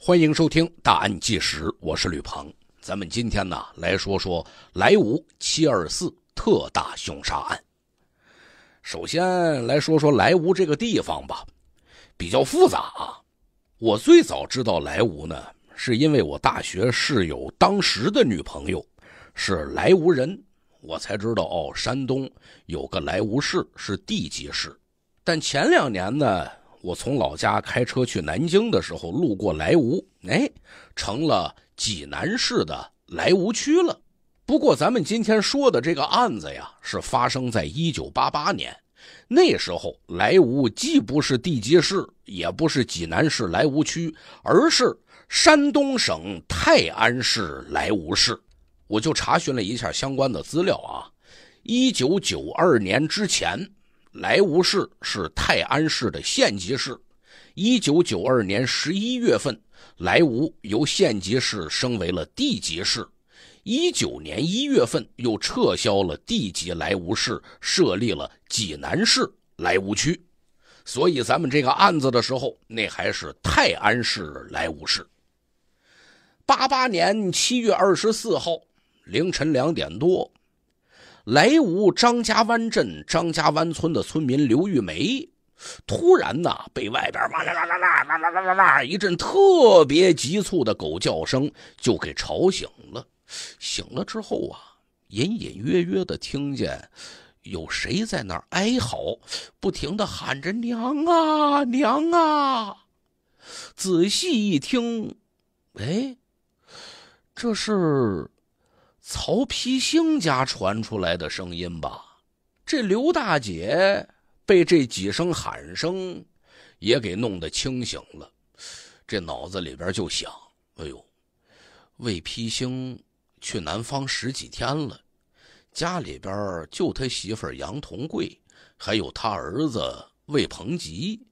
欢迎收听《大案纪实》，我是吕鹏。咱们今天呢，来说说莱芜七二四特大凶杀案。首先来说说莱芜这个地方吧，比较复杂啊。我最早知道莱芜呢，是因为我大学室友当时的女朋友是莱芜人，我才知道哦，山东有个莱芜市是地级市。但前两年呢。我从老家开车去南京的时候，路过莱芜，哎，成了济南市的莱芜区了。不过，咱们今天说的这个案子呀，是发生在1988年，那时候莱芜既不是地级市，也不是济南市莱芜区，而是山东省泰安市莱芜市。我就查询了一下相关的资料啊，1992年之前。莱芜市是泰安市的县级市。一九九二年十一月份，莱芜由县级市升为了地级市。一九年一月份，又撤销了地级莱芜市，设立了济南市莱芜区。所以咱们这个案子的时候，那还是泰安市莱芜市。八八年七月二十四号凌晨两点多。莱芜张家湾镇张家湾村的村民刘玉梅，突然呢被外边哇啦啦啦啦啦啦啦啦啦一阵特别急促的狗叫声就给吵醒了。醒了之后啊，隐隐约约的听见有谁在那儿哀嚎，不停的喊着“娘啊，娘啊”。仔细一听，哎，这是。曹丕兴家传出来的声音吧，这刘大姐被这几声喊声也给弄得清醒了，这脑子里边就想：哎呦，魏丕兴去南方十几天了，家里边就他媳妇杨同贵，还有他儿子魏鹏吉，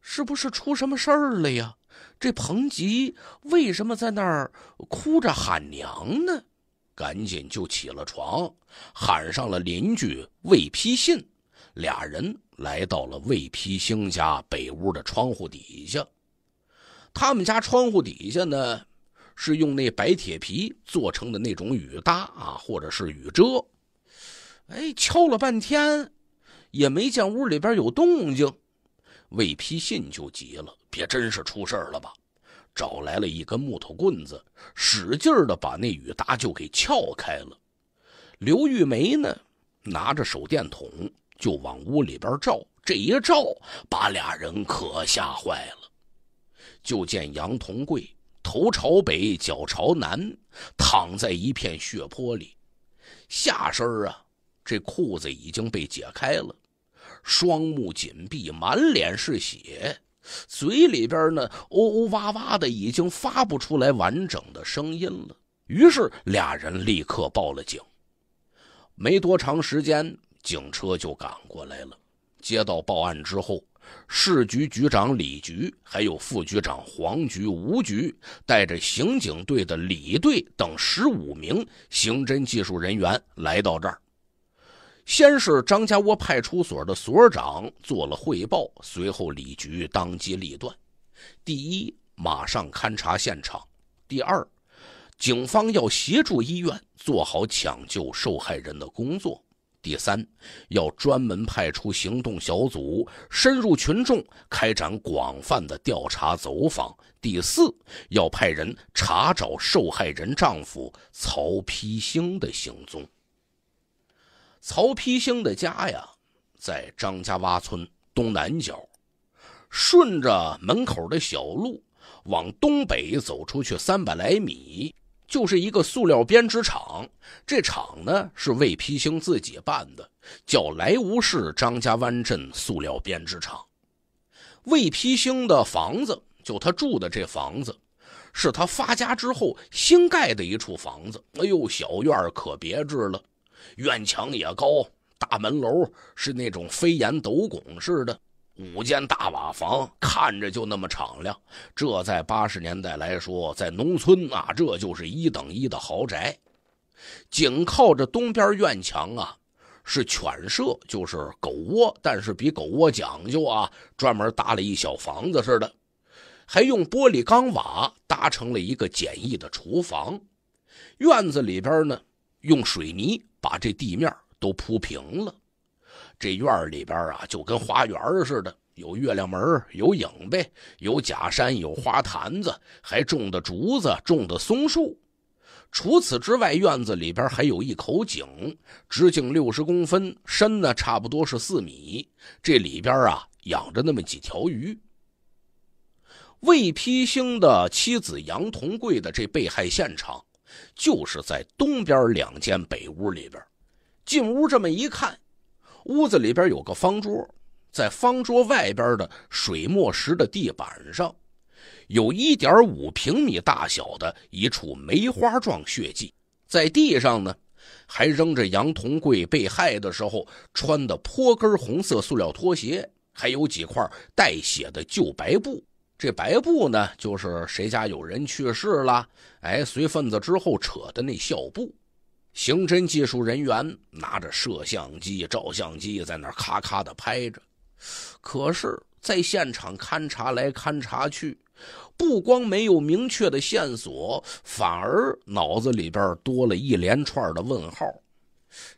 是不是出什么事儿了呀？这鹏吉为什么在那儿哭着喊娘呢？赶紧就起了床，喊上了邻居魏丕信，俩人来到了魏丕兴家北屋的窗户底下。他们家窗户底下呢，是用那白铁皮做成的那种雨搭啊，或者是雨遮。哎，敲了半天，也没见屋里边有动静。魏丕信就急了，别真是出事了吧？找来了一根木头棍子，使劲的把那雨搭就给撬开了。刘玉梅呢，拿着手电筒就往屋里边照，这一照，把俩人可吓坏了。就见杨同贵头朝北，脚朝南，躺在一片血泊里，下身啊，这裤子已经被解开了，双目紧闭，满脸是血。嘴里边呢，呜呜哇哇的，已经发不出来完整的声音了。于是俩人立刻报了警，没多长时间，警车就赶过来了。接到报案之后，市局局长李局还有副局长黄局、吴局，带着刑警队的李队等十五名刑侦技术人员来到这儿。先是张家窝派出所的所长做了汇报，随后李局当机立断：第一，马上勘察现场；第二，警方要协助医院做好抢救受害人的工作；第三，要专门派出行动小组深入群众，开展广泛的调查走访；第四，要派人查找受害人丈夫曹丕兴的行踪。曹丕兴的家呀，在张家洼村东南角，顺着门口的小路往东北走出去三百来米，就是一个塑料编织厂。这厂呢是魏丕兴自己办的，叫莱芜市张家湾镇塑料编织厂。魏丕兴的房子，就他住的这房子，是他发家之后新盖的一处房子。哎呦，小院可别致了。院墙也高，大门楼是那种飞檐斗拱似的，五间大瓦房看着就那么敞亮。这在八十年代来说，在农村啊，这就是一等一的豪宅。紧靠着东边院墙啊，是犬舍，就是狗窝，但是比狗窝讲究啊，专门搭了一小房子似的，还用玻璃钢瓦搭成了一个简易的厨房。院子里边呢，用水泥。把这地面都铺平了，这院里边啊就跟花园似的，有月亮门，有影呗，有假山，有花坛子，还种的竹子，种的松树。除此之外，院子里边还有一口井，直径六十公分，深呢差不多是四米，这里边啊养着那么几条鱼。魏丕兴的妻子杨同贵的这被害现场。就是在东边两间北屋里边，进屋这么一看，屋子里边有个方桌，在方桌外边的水墨石的地板上，有一点五平米大小的一处梅花状血迹，在地上呢，还扔着杨同贵被害的时候穿的坡跟红色塑料拖鞋，还有几块带血的旧白布。这白布呢，就是谁家有人去世了，哎，随份子之后扯的那孝布。刑侦技术人员拿着摄像机、照相机在那咔咔的拍着，可是，在现场勘查来勘查去，不光没有明确的线索，反而脑子里边多了一连串的问号。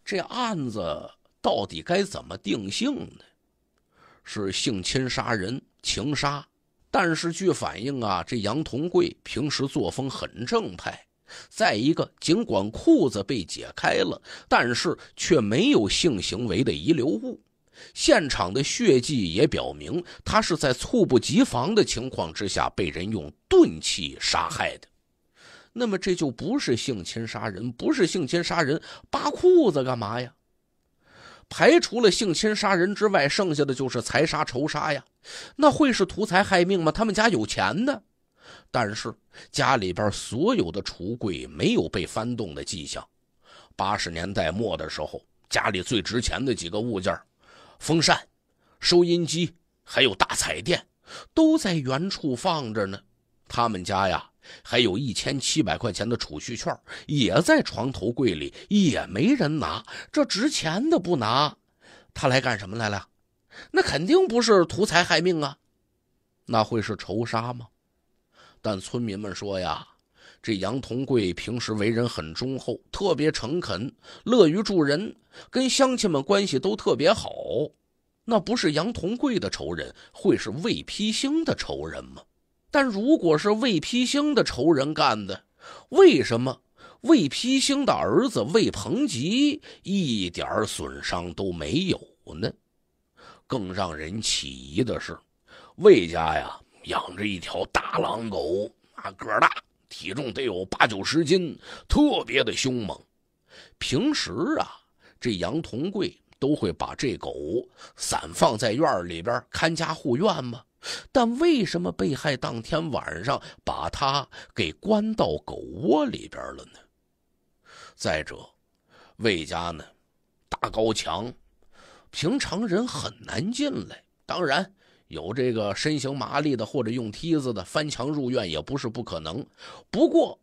这案子到底该怎么定性呢？是性侵杀人、情杀？但是据反映啊，这杨同贵平时作风很正派。再一个，尽管裤子被解开了，但是却没有性行为的遗留物，现场的血迹也表明他是在猝不及防的情况之下被人用钝器杀害的。那么这就不是性侵杀人，不是性侵杀人，扒裤子干嘛呀？排除了性侵杀人之外，剩下的就是财杀、仇杀呀。那会是图财害命吗？他们家有钱呢，但是家里边所有的橱柜没有被翻动的迹象。八十年代末的时候，家里最值钱的几个物件，风扇、收音机还有大彩电，都在原处放着呢。他们家呀，还有一千七百块钱的储蓄券，也在床头柜里，也没人拿。这值钱的不拿，他来干什么来了？那肯定不是图财害命啊，那会是仇杀吗？但村民们说呀，这杨同贵平时为人很忠厚，特别诚恳，乐于助人，跟乡亲们关系都特别好。那不是杨同贵的仇人，会是魏丕兴的仇人吗？但如果是魏丕兴的仇人干的，为什么魏丕兴的儿子魏鹏吉一点损伤都没有呢？更让人起疑的是，魏家呀养着一条大狼狗啊，个儿大，体重得有八九十斤，特别的凶猛。平时啊，这杨同贵都会把这狗散放在院里边看家护院嘛。但为什么被害当天晚上把他给关到狗窝里边了呢？再者，魏家呢，大高墙。平常人很难进来，当然有这个身形麻利的或者用梯子的翻墙入院也不是不可能。不过，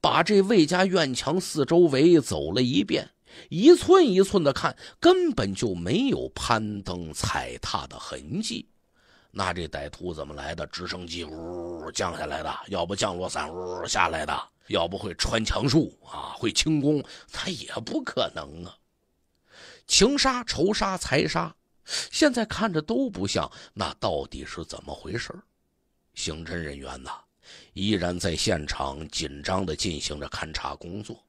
把这魏家院墙四周围走了一遍，一寸一寸的看，根本就没有攀登踩踏的痕迹。那这歹徒怎么来的？直升机呜降下来的，要不降落伞呜下来的，要不会穿墙术啊，会轻功，他也不可能啊。情杀、仇杀、财杀，现在看着都不像，那到底是怎么回事刑侦人员呢，依然在现场紧张的进行着勘查工作。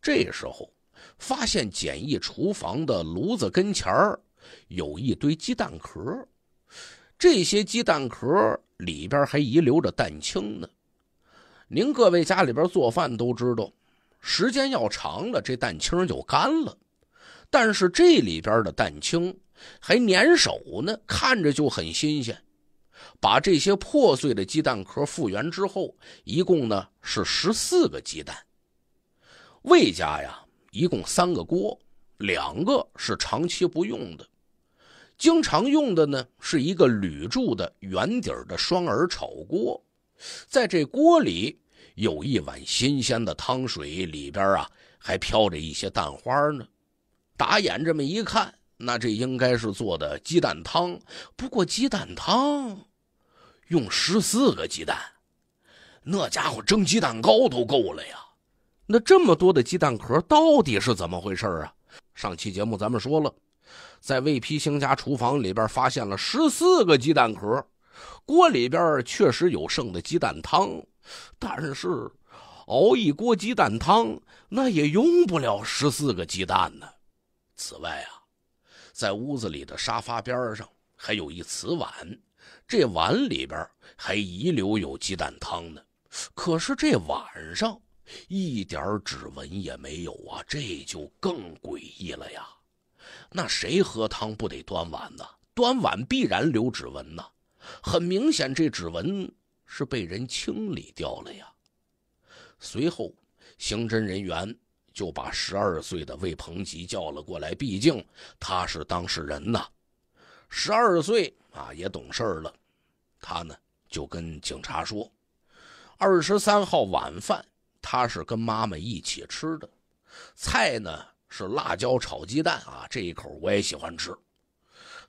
这时候，发现简易厨房的炉子跟前儿有一堆鸡蛋壳，这些鸡蛋壳里边还遗留着蛋清呢。您各位家里边做饭都知道，时间要长了，这蛋清就干了。但是这里边的蛋清还粘手呢，看着就很新鲜。把这些破碎的鸡蛋壳复原之后，一共呢是十四个鸡蛋。魏家呀，一共三个锅，两个是长期不用的，经常用的呢是一个铝铸的圆底的双耳炒锅，在这锅里有一碗新鲜的汤水，里边啊还飘着一些蛋花呢。打眼这么一看，那这应该是做的鸡蛋汤。不过鸡蛋汤用十四个鸡蛋，那家伙蒸鸡蛋糕都够了呀。那这么多的鸡蛋壳到底是怎么回事啊？上期节目咱们说了，在魏皮兴家厨房里边发现了十四个鸡蛋壳，锅里边确实有剩的鸡蛋汤，但是熬一锅鸡蛋汤那也用不了十四个鸡蛋呢。此外啊，在屋子里的沙发边上还有一瓷碗，这碗里边还遗留有鸡蛋汤呢。可是这晚上一点指纹也没有啊，这就更诡异了呀。那谁喝汤不得端碗呢？端碗必然留指纹呐。很明显，这指纹是被人清理掉了呀。随后，刑侦人员。就把十二岁的魏鹏吉叫了过来，毕竟他是当事人呐。十二岁啊，也懂事了。他呢就跟警察说，二十三号晚饭他是跟妈妈一起吃的，菜呢是辣椒炒鸡蛋啊，这一口我也喜欢吃。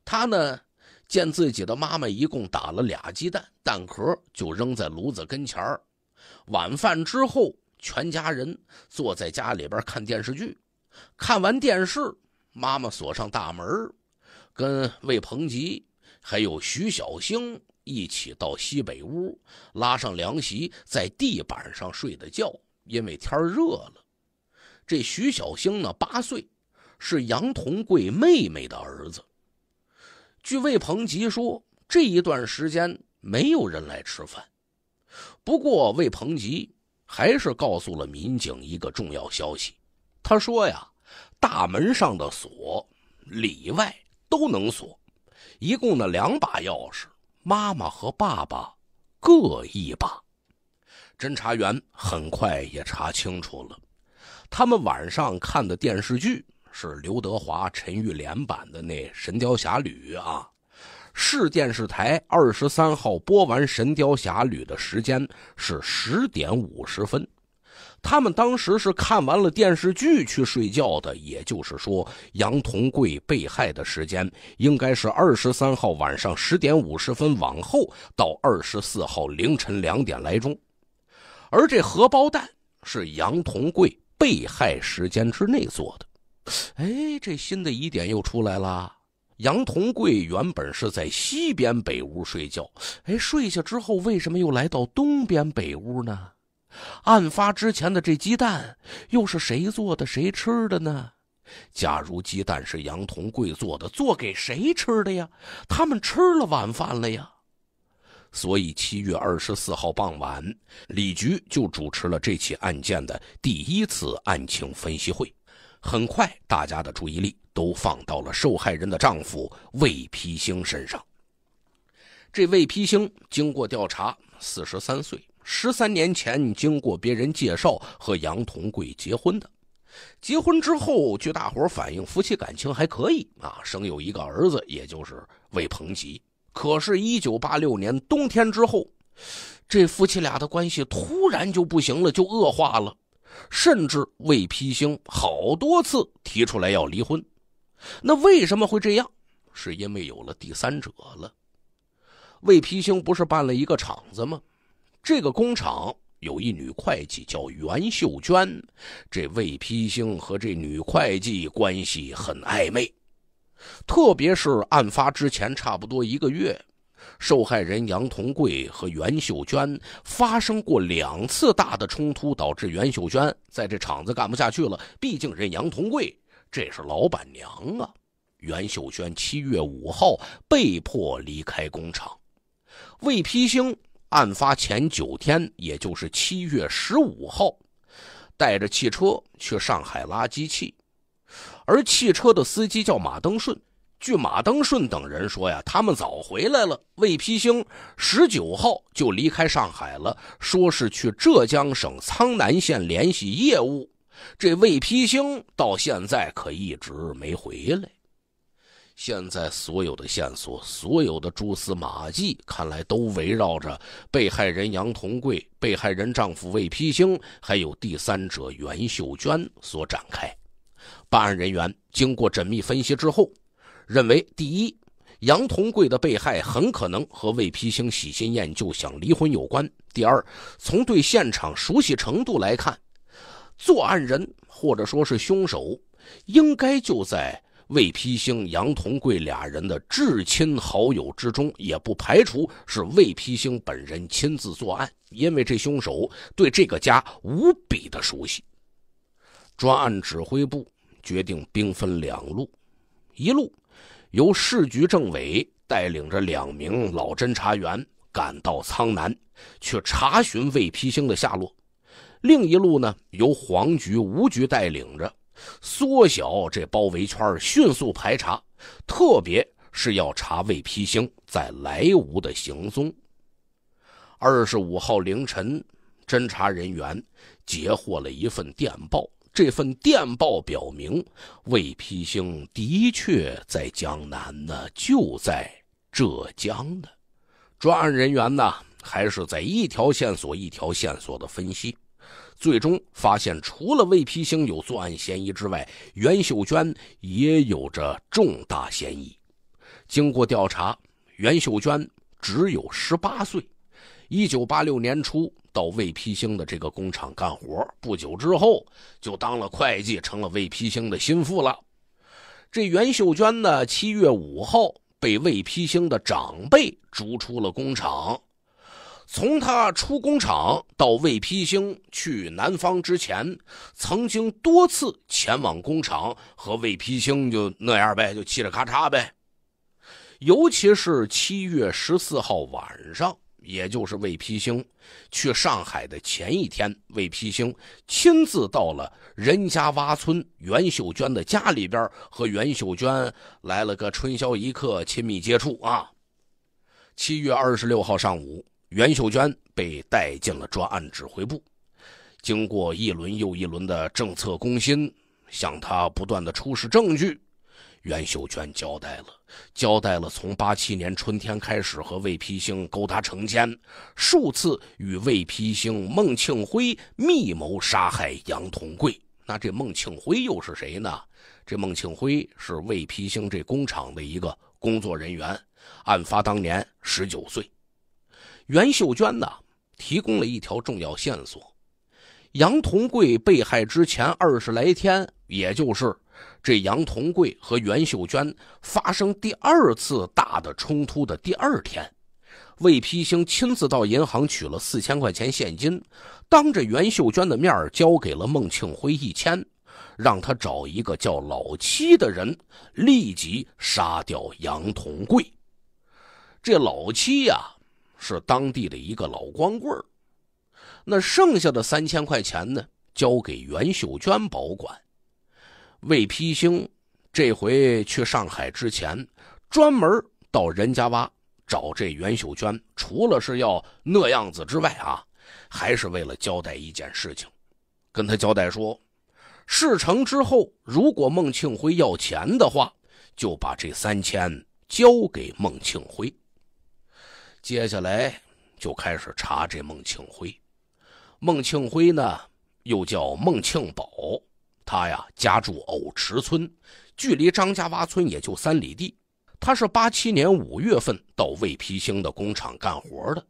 他呢见自己的妈妈一共打了俩鸡蛋，蛋壳就扔在炉子跟前晚饭之后。全家人坐在家里边看电视剧，看完电视，妈妈锁上大门跟魏鹏吉还有徐小星一起到西北屋拉上凉席，在地板上睡的觉。因为天热了，这徐小星呢八岁，是杨同贵妹妹的儿子。据魏鹏吉说，这一段时间没有人来吃饭，不过魏鹏吉。还是告诉了民警一个重要消息，他说呀，大门上的锁里外都能锁，一共呢两把钥匙，妈妈和爸爸各一把。侦查员很快也查清楚了，他们晚上看的电视剧是刘德华、陈玉莲版的那《神雕侠侣》啊。市电视台二十三号播完《神雕侠侣》的时间是十点五十分，他们当时是看完了电视剧去睡觉的。也就是说，杨同贵被害的时间应该是二十三号晚上十点五十分往后到二十四号凌晨两点来钟。而这荷包蛋是杨同贵被害时间之内做的，哎，这新的疑点又出来了。杨同贵原本是在西边北屋睡觉，哎，睡下之后为什么又来到东边北屋呢？案发之前的这鸡蛋又是谁做的，谁吃的呢？假如鸡蛋是杨同贵做的，做给谁吃的呀？他们吃了晚饭了呀，所以七月二十四号傍晚，李局就主持了这起案件的第一次案情分析会。很快，大家的注意力。都放到了受害人的丈夫魏丕兴身上。这魏丕兴经过调查，四十三岁，十三年前经过别人介绍和杨同贵结婚的。结婚之后，据大伙反映，夫妻感情还可以啊，生有一个儿子，也就是魏鹏吉。可是，一九八六年冬天之后，这夫妻俩的关系突然就不行了，就恶化了，甚至魏丕兴好多次提出来要离婚。那为什么会这样？是因为有了第三者了。魏丕星不是办了一个厂子吗？这个工厂有一女会计叫袁秀娟，这魏丕星和这女会计关系很暧昧。特别是案发之前差不多一个月，受害人杨同贵和袁秀娟发生过两次大的冲突，导致袁秀娟在这厂子干不下去了。毕竟人杨同贵。这是老板娘啊，袁秀娟。七月五号被迫离开工厂。魏丕兴案发前九天，也就是七月十五号，带着汽车去上海拉机器，而汽车的司机叫马登顺。据马登顺等人说呀，他们早回来了。魏丕兴十九号就离开上海了，说是去浙江省苍南县联系业务。这魏丕兴到现在可一直没回来。现在所有的线索、所有的蛛丝马迹，看来都围绕着被害人杨同贵、被害人丈夫魏丕兴，还有第三者袁秀娟所展开。办案人员经过缜密分析之后，认为：第一，杨同贵的被害很可能和魏丕兴喜新厌旧、想离婚有关；第二，从对现场熟悉程度来看。作案人或者说是凶手，应该就在魏丕兴、杨同贵俩人的至亲好友之中，也不排除是魏丕兴本人亲自作案，因为这凶手对这个家无比的熟悉。专案指挥部决定兵分两路，一路由市局政委带领着两名老侦查员赶到苍南，去查询魏丕兴的下落。另一路呢，由黄局、吴局带领着，缩小这包围圈，迅速排查，特别是要查魏丕兴在莱芜的行踪。二十五号凌晨，侦查人员截获了一份电报，这份电报表明魏丕兴的确在江南呢，就在浙江呢。专案人员呢，还是在一条线索一条线索的分析。最终发现，除了魏丕兴有作案嫌疑之外，袁秀娟也有着重大嫌疑。经过调查，袁秀娟只有十八岁，一九八六年初到魏丕兴的这个工厂干活，不久之后就当了会计，成了魏丕兴的心腹了。这袁秀娟呢，七月五号被魏丕兴的长辈逐出了工厂。从他出工厂到魏披星去南方之前，曾经多次前往工厂和魏披星就那样呗，就嘁哩咔嚓呗。尤其是七月十四号晚上，也就是魏披星去上海的前一天，魏披星亲自到了任家洼村袁秀娟的家里边，和袁秀娟来了个春宵一刻，亲密接触啊。七月二十六号上午。袁秀娟被带进了专案指挥部，经过一轮又一轮的政策攻心，向他不断的出示证据，袁秀娟交代了，交代了从八七年春天开始和魏丕兴勾搭成奸，数次与魏丕兴、孟庆辉密谋杀害杨同贵。那这孟庆辉又是谁呢？这孟庆辉是魏丕兴这工厂的一个工作人员，案发当年十九岁。袁秀娟呢，提供了一条重要线索：杨同贵被害之前二十来天，也就是这杨同贵和袁秀娟发生第二次大的冲突的第二天，魏丕兴亲自到银行取了四千块钱现金，当着袁秀娟的面交给了孟庆辉一千，让他找一个叫老七的人立即杀掉杨同贵。这老七呀。是当地的一个老光棍那剩下的三千块钱呢，交给袁秀娟保管。魏丕兴这回去上海之前，专门到任家洼找这袁秀娟，除了是要那样子之外啊，还是为了交代一件事情，跟他交代说，事成之后，如果孟庆辉要钱的话，就把这三千交给孟庆辉。接下来就开始查这孟庆辉。孟庆辉呢，又叫孟庆宝，他呀家住藕池村，距离张家洼村也就三里地。他是八七年五月份到魏丕星的工厂干活的，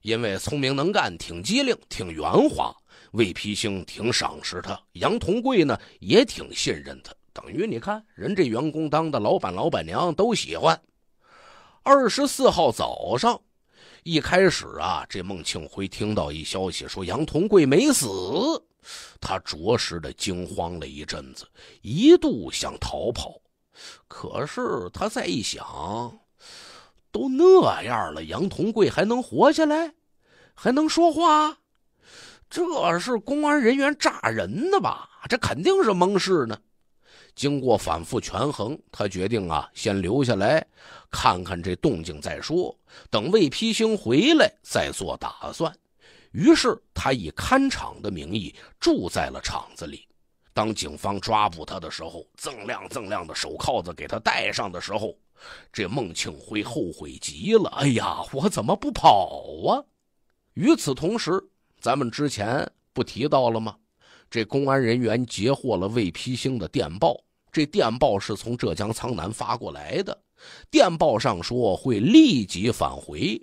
因为聪明能干，挺机灵，挺圆滑，魏丕星挺赏识他，杨同贵呢也挺信任他。等于你看，人这员工当的，老板、老板娘都喜欢。二十四号早上。一开始啊，这孟庆辉听到一消息，说杨同贵没死，他着实的惊慌了一阵子，一度想逃跑，可是他再一想，都那样了，杨同贵还能活下来，还能说话，这是公安人员诈人的吧？这肯定是蒙事呢。经过反复权衡，他决定啊，先留下来，看看这动静再说。等魏批星回来再做打算。于是他以看场的名义住在了厂子里。当警方抓捕他的时候，锃亮锃亮的手铐子给他戴上的时候，这孟庆辉后悔极了。哎呀，我怎么不跑啊？与此同时，咱们之前不提到了吗？这公安人员截获了魏丕兴的电报，这电报是从浙江苍南发过来的。电报上说会立即返回。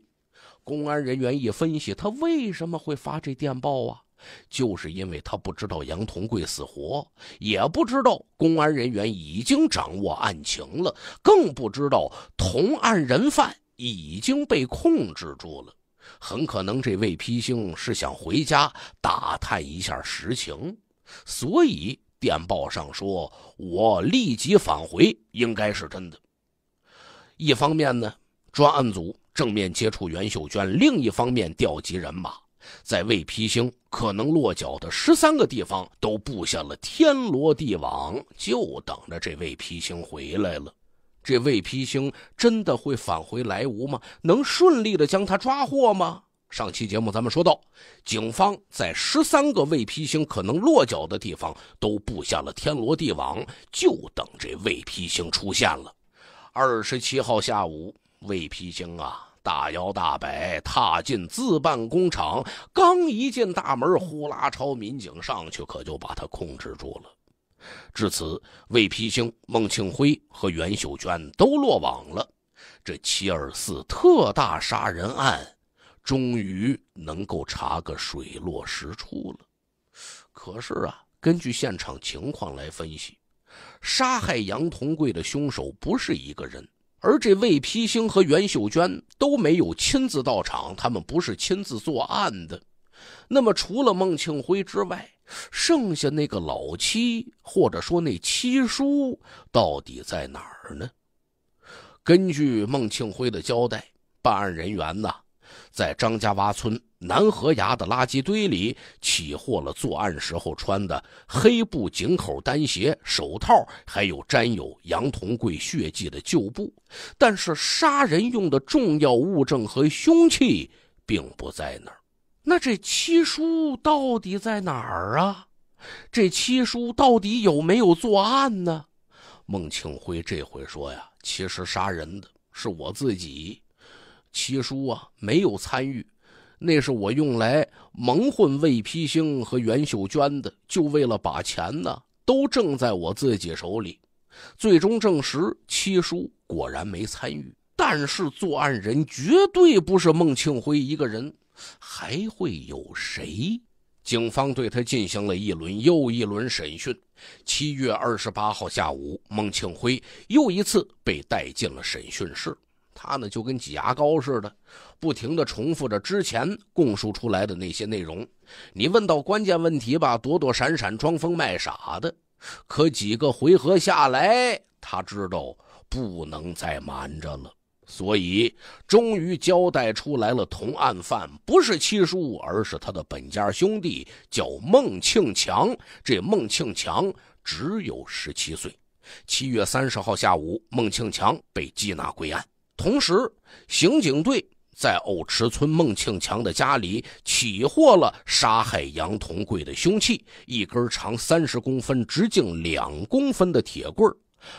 公安人员一分析，他为什么会发这电报啊？就是因为他不知道杨同贵死活，也不知道公安人员已经掌握案情了，更不知道同案人犯已经被控制住了。很可能这魏丕星是想回家打探一下实情，所以电报上说我立即返回，应该是真的。一方面呢，专案组正面接触袁秀娟；另一方面，调集人马，在魏丕星可能落脚的十三个地方都布下了天罗地网，就等着这魏丕星回来了。这魏丕星真的会返回莱芜吗？能顺利的将他抓获吗？上期节目咱们说到，警方在十三个魏丕星可能落脚的地方都布下了天罗地网，就等这魏丕星出现了。二十七号下午，魏丕星啊大摇大摆踏进自办工厂，刚一进大门，呼啦超民警上去，可就把他控制住了。至此，魏丕兴、孟庆辉和袁秀娟都落网了。这七二四特大杀人案，终于能够查个水落石出了。可是啊，根据现场情况来分析，杀害杨同贵的凶手不是一个人，而这魏丕星和袁秀娟都没有亲自到场，他们不是亲自作案的。那么，除了孟庆辉之外，剩下那个老七，或者说那七叔，到底在哪儿呢？根据孟庆辉的交代，办案人员呢，在张家洼村南河崖的垃圾堆里起获了作案时候穿的黑布井口单鞋、手套，还有沾有杨同贵血迹的旧布。但是，杀人用的重要物证和凶器并不在那儿。那这七叔到底在哪儿啊？这七叔到底有没有作案呢？孟庆辉这回说呀，其实杀人的是我自己，七叔啊没有参与，那是我用来蒙混魏丕星和袁秀娟的，就为了把钱呢都挣在我自己手里。最终证实，七叔果然没参与，但是作案人绝对不是孟庆辉一个人。还会有谁？警方对他进行了一轮又一轮审讯。七月二十八号下午，孟庆辉又一次被带进了审讯室。他呢，就跟挤牙膏似的，不停地重复着之前供述出来的那些内容。你问到关键问题吧，躲躲闪闪、装疯卖傻的。可几个回合下来，他知道不能再瞒着了。所以，终于交代出来了，同案犯不是七叔，而是他的本家兄弟，叫孟庆强。这孟庆强只有十七岁。七月三十号下午，孟庆强被缉拿归案。同时，刑警队在藕池村孟庆强的家里起获了杀害杨同贵的凶器——一根长三十公分、直径两公分的铁棍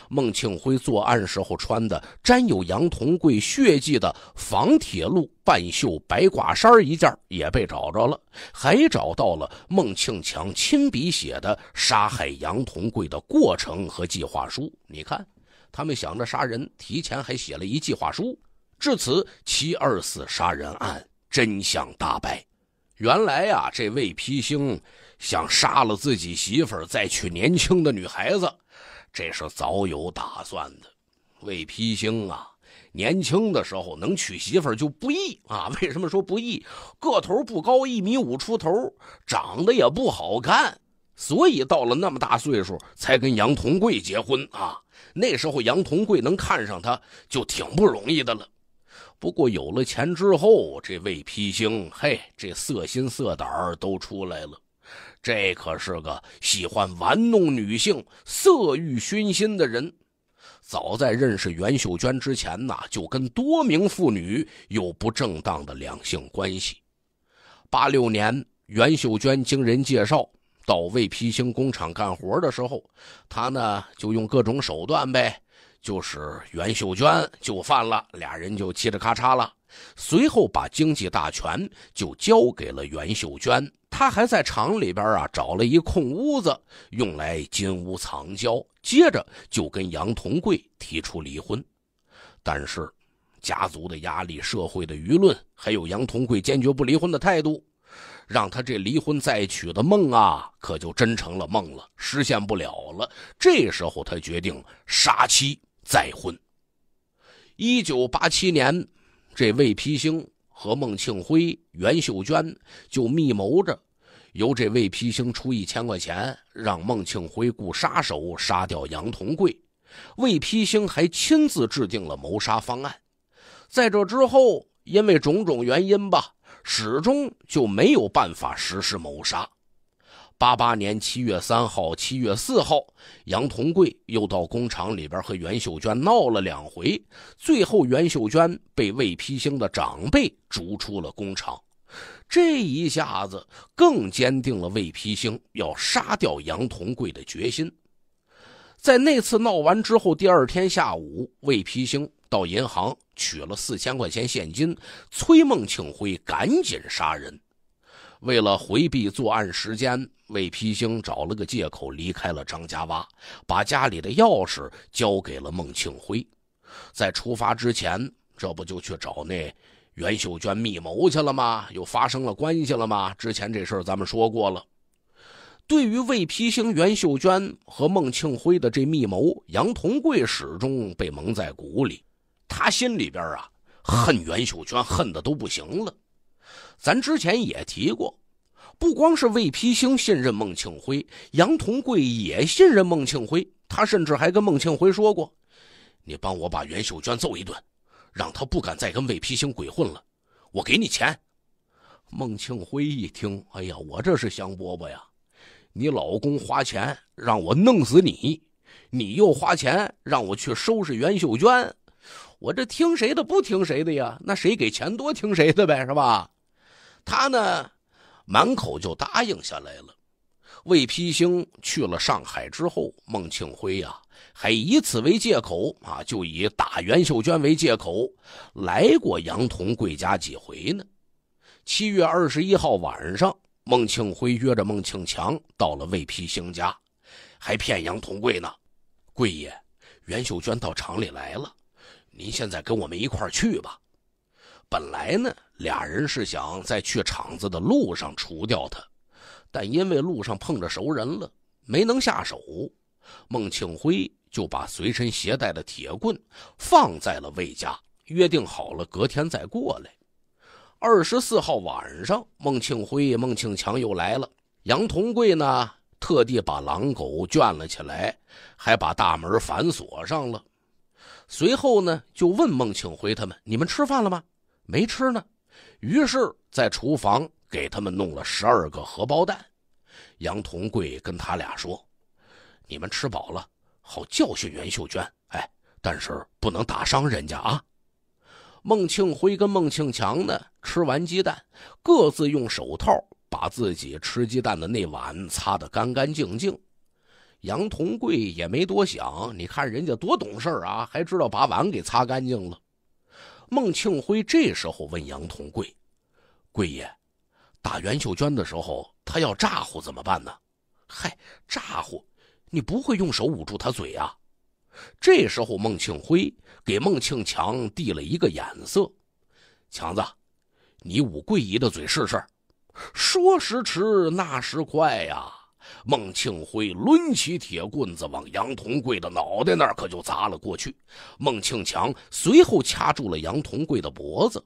孟庆辉作案时候穿的沾有杨同贵血迹的仿铁路半袖白褂衫一件也被找着了，还找到了孟庆强亲笔写的杀害杨同贵的过程和计划书。你看，他们想着杀人，提前还写了一计划书。至此，七二四杀人案真相大白。原来啊，这魏丕星想杀了自己媳妇儿，再娶年轻的女孩子。这是早有打算的。魏丕兴啊，年轻的时候能娶媳妇就不易啊。为什么说不易？个头不高，一米五出头，长得也不好看，所以到了那么大岁数才跟杨同贵结婚啊。那时候杨同贵能看上他，就挺不容易的了。不过有了钱之后，这魏丕星，嘿，这色心色胆都出来了。这可是个喜欢玩弄女性、色欲熏心的人。早在认识袁秀娟之前呢，就跟多名妇女有不正当的两性关系。八六年，袁秀娟经人介绍到未批星工厂干活的时候，他呢就用各种手段呗，就是袁秀娟就犯了，俩人就嘁哩咔嚓了。随后把经济大权就交给了袁秀娟。他还在厂里边啊找了一空屋子，用来金屋藏娇。接着就跟杨同贵提出离婚，但是家族的压力、社会的舆论，还有杨同贵坚决不离婚的态度，让他这离婚再娶的梦啊，可就真成了梦了，实现不了了。这时候他决定杀妻再婚。一九八七年，这魏丕兴。和孟庆辉、袁秀娟就密谋着，由这魏丕星出一千块钱，让孟庆辉雇杀手杀掉杨同贵。魏丕星还亲自制定了谋杀方案。在这之后，因为种种原因吧，始终就没有办法实施谋杀。八八年七月三号、七月四号，杨同贵又到工厂里边和袁秀娟闹了两回，最后袁秀娟被魏丕星的长辈逐出了工厂。这一下子更坚定了魏丕星要杀掉杨同贵的决心。在那次闹完之后，第二天下午，魏丕星到银行取了四千块钱现金，催孟庆辉赶紧杀人。为了回避作案时间。魏丕兴找了个借口离开了张家洼，把家里的钥匙交给了孟庆辉。在出发之前，这不就去找那袁秀娟密谋去了吗？又发生了关系了吗？之前这事儿咱们说过了。对于魏丕兴、袁秀娟和孟庆辉的这密谋，杨同贵始终被蒙在鼓里。他心里边啊，恨袁秀娟恨的都不行了。咱之前也提过。不光是魏丕兴信任孟庆辉，杨同贵也信任孟庆辉。他甚至还跟孟庆辉说过：“你帮我把袁秀娟揍一顿，让他不敢再跟魏丕兴鬼混了。我给你钱。”孟庆辉一听：“哎呀，我这是香饽饽呀！你老公花钱让我弄死你，你又花钱让我去收拾袁秀娟，我这听谁的不听谁的呀？那谁给钱多听谁的呗，是吧？他呢？”满口就答应下来了。魏丕兴去了上海之后，孟庆辉呀还以此为借口啊，就以打袁秀娟为借口，来过杨同贵家几回呢。七月二十一号晚上，孟庆辉约着孟庆强到了魏丕兴家，还骗杨同贵呢：“贵爷，袁秀娟到厂里来了，您现在跟我们一块儿去吧。”本来呢，俩人是想在去厂子的路上除掉他，但因为路上碰着熟人了，没能下手。孟庆辉就把随身携带的铁棍放在了魏家，约定好了隔天再过来。二十四号晚上，孟庆辉、孟庆强又来了。杨同贵呢，特地把狼狗圈了起来，还把大门反锁上了。随后呢，就问孟庆辉他们：“你们吃饭了吗？”没吃呢，于是，在厨房给他们弄了十二个荷包蛋。杨同贵跟他俩说：“你们吃饱了，好教训袁秀娟。哎，但是不能打伤人家啊。”孟庆辉跟孟庆强呢，吃完鸡蛋，各自用手套把自己吃鸡蛋的那碗擦得干干净净。杨同贵也没多想，你看人家多懂事啊，还知道把碗给擦干净了。孟庆辉这时候问杨同贵：“贵爷，打袁秀娟的时候，他要咋呼怎么办呢？”“嗨，咋呼？你不会用手捂住他嘴啊？”这时候，孟庆辉给孟庆强递了一个眼色：“强子，你捂贵姨的嘴试试。”说时迟，那时快呀。孟庆辉抡起铁棍子，往杨同贵的脑袋那儿可就砸了过去。孟庆强随后掐住了杨同贵的脖子。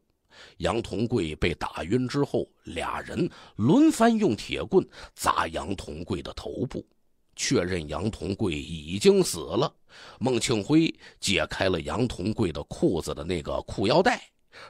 杨同贵被打晕之后，俩人轮番用铁棍砸杨同贵的头部，确认杨同贵已经死了。孟庆辉解开了杨同贵的裤子的那个裤腰带，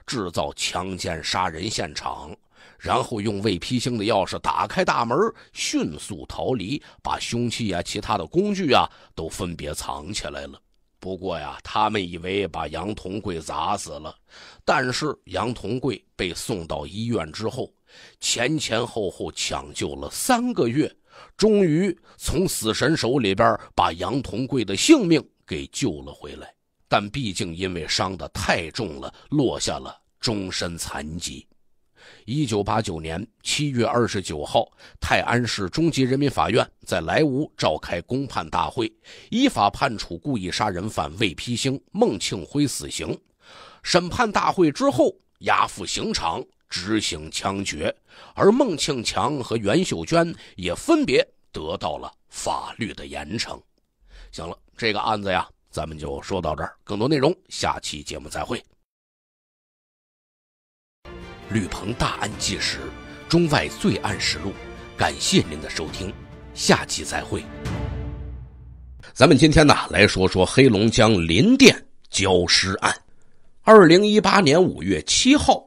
制造强奸杀人现场。然后用未披星的钥匙打开大门，迅速逃离，把凶器啊、其他的工具啊都分别藏起来了。不过呀，他们以为把杨同贵砸死了，但是杨同贵被送到医院之后，前前后后抢救了三个月，终于从死神手里边把杨同贵的性命给救了回来。但毕竟因为伤得太重了，落下了终身残疾。一九八九年七月二十九号，泰安市中级人民法院在莱芜召开公判大会，依法判处故意杀人犯魏丕兴、孟庆辉死刑。审判大会之后，押赴刑场执行枪决。而孟庆强和袁秀娟也分别得到了法律的严惩。行了，这个案子呀，咱们就说到这儿。更多内容，下期节目再会。吕鹏大案纪实，中外罪案实录。感谢您的收听，下期再会。咱们今天呢，来说说黑龙江林甸焦尸案。二零一八年五月七号，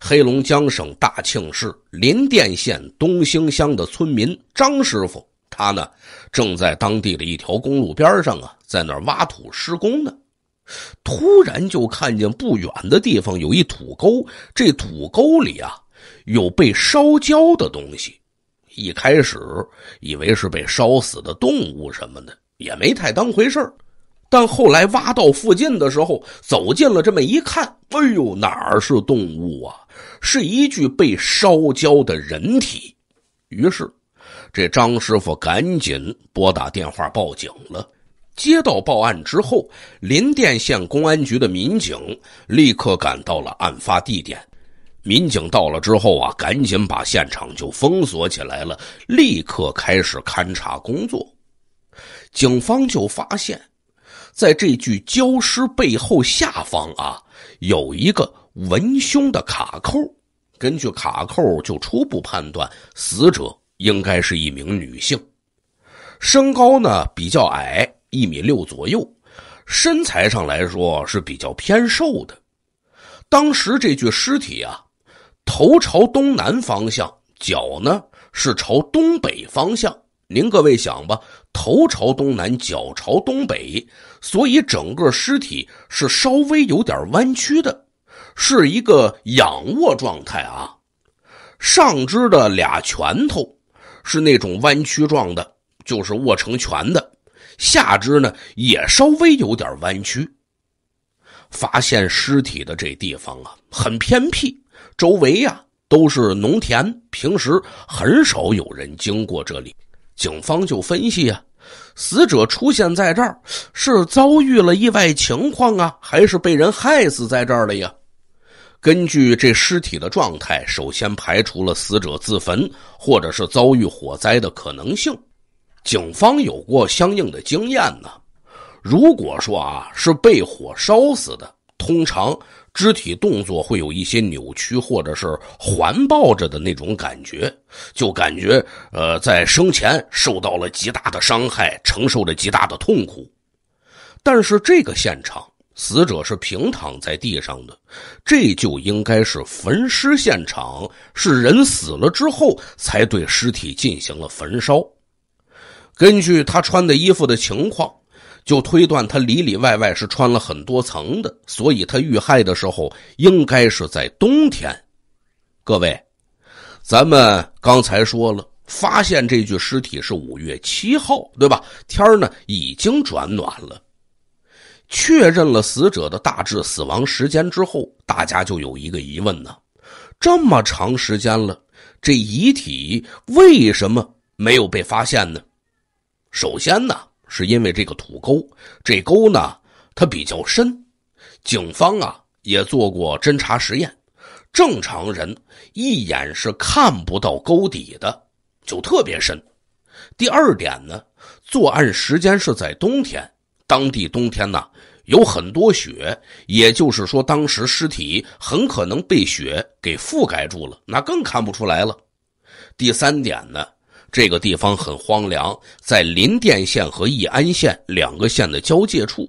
黑龙江省大庆市林甸县东兴乡的村民张师傅，他呢正在当地的一条公路边上啊，在那儿挖土施工呢。突然就看见不远的地方有一土沟，这土沟里啊有被烧焦的东西。一开始以为是被烧死的动物什么的，也没太当回事但后来挖到附近的时候，走进了这么一看，哎呦，哪儿是动物啊？是一具被烧焦的人体。于是，这张师傅赶紧拨打电话报警了。接到报案之后，林甸县公安局的民警立刻赶到了案发地点。民警到了之后啊，赶紧把现场就封锁起来了，立刻开始勘查工作。警方就发现，在这具焦尸背后下方啊，有一个文胸的卡扣。根据卡扣，就初步判断死者应该是一名女性，身高呢比较矮。一米六左右，身材上来说是比较偏瘦的。当时这具尸体啊，头朝东南方向，脚呢是朝东北方向。您各位想吧，头朝东南，脚朝东北，所以整个尸体是稍微有点弯曲的，是一个仰卧状态啊。上肢的俩拳头是那种弯曲状的，就是握成拳的。下肢呢也稍微有点弯曲。发现尸体的这地方啊，很偏僻，周围呀都是农田，平时很少有人经过这里。警方就分析啊，死者出现在这儿是遭遇了意外情况啊，还是被人害死在这了呀？根据这尸体的状态，首先排除了死者自焚或者是遭遇火灾的可能性。警方有过相应的经验呢。如果说啊是被火烧死的，通常肢体动作会有一些扭曲，或者是环抱着的那种感觉，就感觉呃在生前受到了极大的伤害，承受着极大的痛苦。但是这个现场，死者是平躺在地上的，这就应该是焚尸现场，是人死了之后才对尸体进行了焚烧。根据他穿的衣服的情况，就推断他里里外外是穿了很多层的，所以他遇害的时候应该是在冬天。各位，咱们刚才说了，发现这具尸体是五月七号，对吧？天儿呢已经转暖了。确认了死者的大致死亡时间之后，大家就有一个疑问呢：这么长时间了，这遗体为什么没有被发现呢？首先呢，是因为这个土沟，这沟呢它比较深，警方啊也做过侦查实验，正常人一眼是看不到沟底的，就特别深。第二点呢，作案时间是在冬天，当地冬天呢有很多雪，也就是说当时尸体很可能被雪给覆盖住了，那更看不出来了。第三点呢。这个地方很荒凉，在临甸县和义安县两个县的交界处。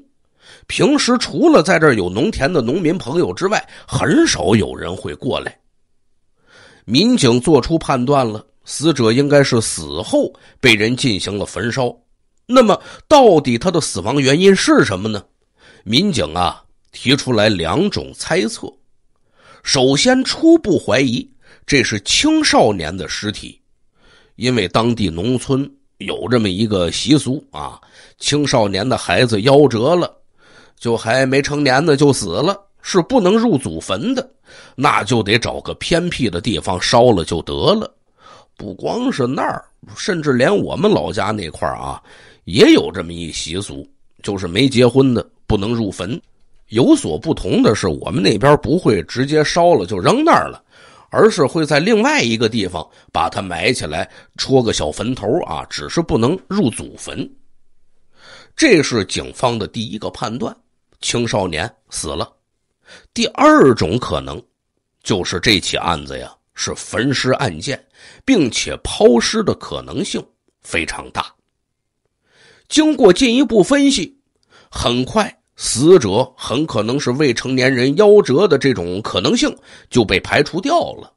平时除了在这儿有农田的农民朋友之外，很少有人会过来。民警做出判断了，死者应该是死后被人进行了焚烧。那么，到底他的死亡原因是什么呢？民警啊，提出来两种猜测。首先，初步怀疑这是青少年的尸体。因为当地农村有这么一个习俗啊，青少年的孩子夭折了，就还没成年呢就死了，是不能入祖坟的，那就得找个偏僻的地方烧了就得了。不光是那儿，甚至连我们老家那块儿啊，也有这么一习俗，就是没结婚的不能入坟。有所不同的是，我们那边不会直接烧了就扔那儿了。而是会在另外一个地方把它埋起来，戳个小坟头啊，只是不能入祖坟。这是警方的第一个判断：青少年死了。第二种可能，就是这起案子呀是焚尸案件，并且抛尸的可能性非常大。经过进一步分析，很快。死者很可能是未成年人夭折的这种可能性就被排除掉了，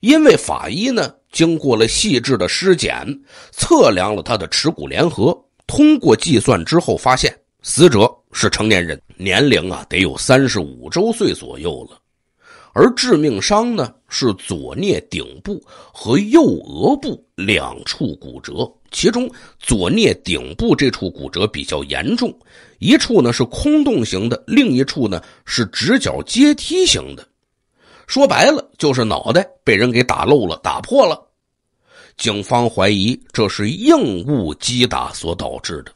因为法医呢经过了细致的尸检，测量了他的耻骨联合，通过计算之后发现死者是成年人，年龄啊得有三十五周岁左右了，而致命伤呢是左颞顶部和右额部两处骨折。其中左颞顶部这处骨折比较严重，一处呢是空洞型的，另一处呢是直角阶梯型的。说白了就是脑袋被人给打漏了、打破了。警方怀疑这是硬物击打所导致的。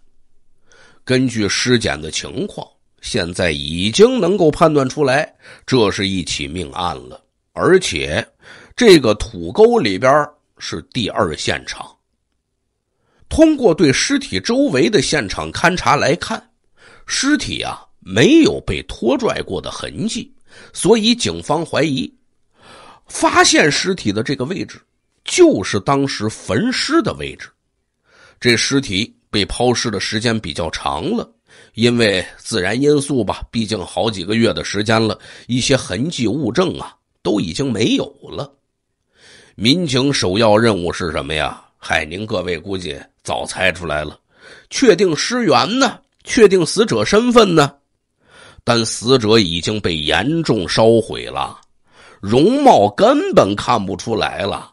根据尸检的情况，现在已经能够判断出来，这是一起命案了。而且这个土沟里边是第二现场。通过对尸体周围的现场勘查来看，尸体啊没有被拖拽过的痕迹，所以警方怀疑，发现尸体的这个位置就是当时焚尸的位置。这尸体被抛尸的时间比较长了，因为自然因素吧，毕竟好几个月的时间了，一些痕迹物证啊都已经没有了。民警首要任务是什么呀？海宁各位估计早猜出来了，确定尸源呢？确定死者身份呢？但死者已经被严重烧毁了，容貌根本看不出来了。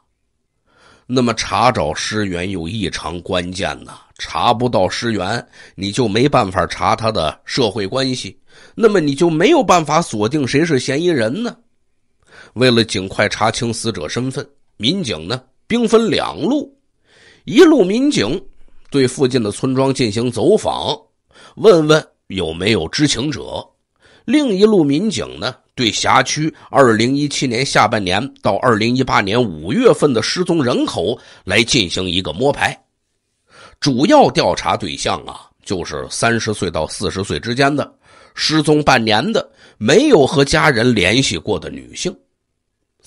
那么查找尸源又异常关键呢？查不到尸源，你就没办法查他的社会关系，那么你就没有办法锁定谁是嫌疑人呢？为了尽快查清死者身份，民警呢兵分两路。一路民警对附近的村庄进行走访，问问有没有知情者；另一路民警呢，对辖区2017年下半年到2018年5月份的失踪人口来进行一个摸排。主要调查对象啊，就是30岁到40岁之间的失踪半年的、没有和家人联系过的女性。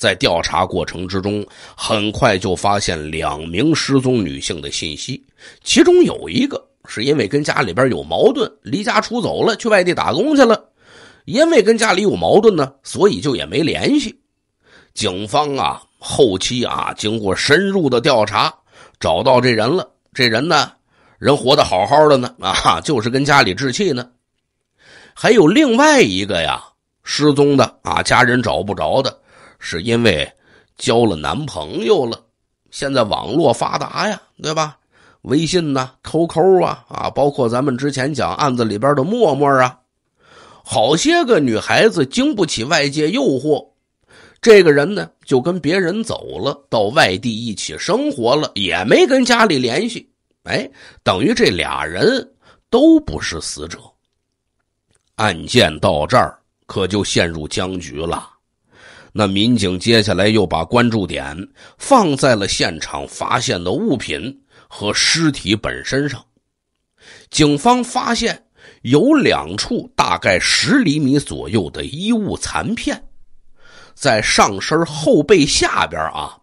在调查过程之中，很快就发现两名失踪女性的信息。其中有一个是因为跟家里边有矛盾，离家出走了，去外地打工去了。因为跟家里有矛盾呢，所以就也没联系。警方啊，后期啊，经过深入的调查，找到这人了。这人呢，人活得好好的呢，啊，就是跟家里置气呢。还有另外一个呀，失踪的啊，家人找不着的。是因为交了男朋友了，现在网络发达呀，对吧？微信呐 q q 啊啊，包括咱们之前讲案子里边的陌陌啊，好些个女孩子经不起外界诱惑，这个人呢就跟别人走了，到外地一起生活了，也没跟家里联系，哎，等于这俩人都不是死者。案件到这儿可就陷入僵局了。那民警接下来又把关注点放在了现场发现的物品和尸体本身上。警方发现有两处大概十厘米左右的衣物残片，在上身后背下边啊，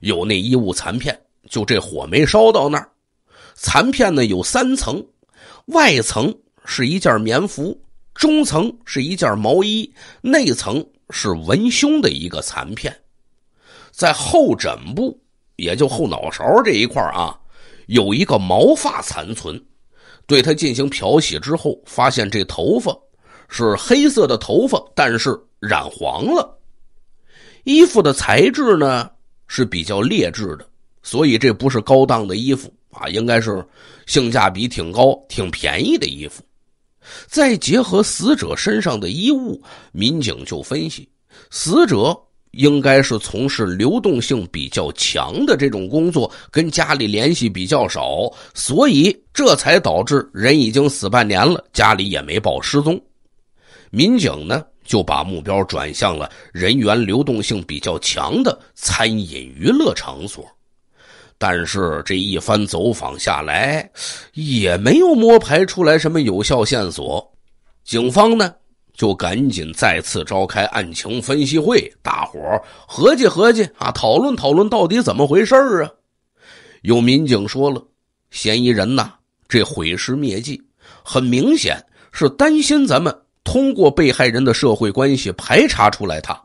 有那衣物残片，就这火没烧到那儿。残片呢有三层，外层是一件棉服，中层是一件毛衣，内层。是文胸的一个残片，在后枕部，也就后脑勺这一块啊，有一个毛发残存。对它进行漂洗之后，发现这头发是黑色的头发，但是染黄了。衣服的材质呢是比较劣质的，所以这不是高档的衣服啊，应该是性价比挺高、挺便宜的衣服。再结合死者身上的衣物，民警就分析，死者应该是从事流动性比较强的这种工作，跟家里联系比较少，所以这才导致人已经死半年了，家里也没报失踪。民警呢就把目标转向了人员流动性比较强的餐饮娱乐场所。但是这一番走访下来，也没有摸排出来什么有效线索。警方呢，就赶紧再次召开案情分析会，大伙合计合计啊，讨论讨论到底怎么回事啊。有民警说了，嫌疑人呐，这毁尸灭迹，很明显是担心咱们通过被害人的社会关系排查出来他，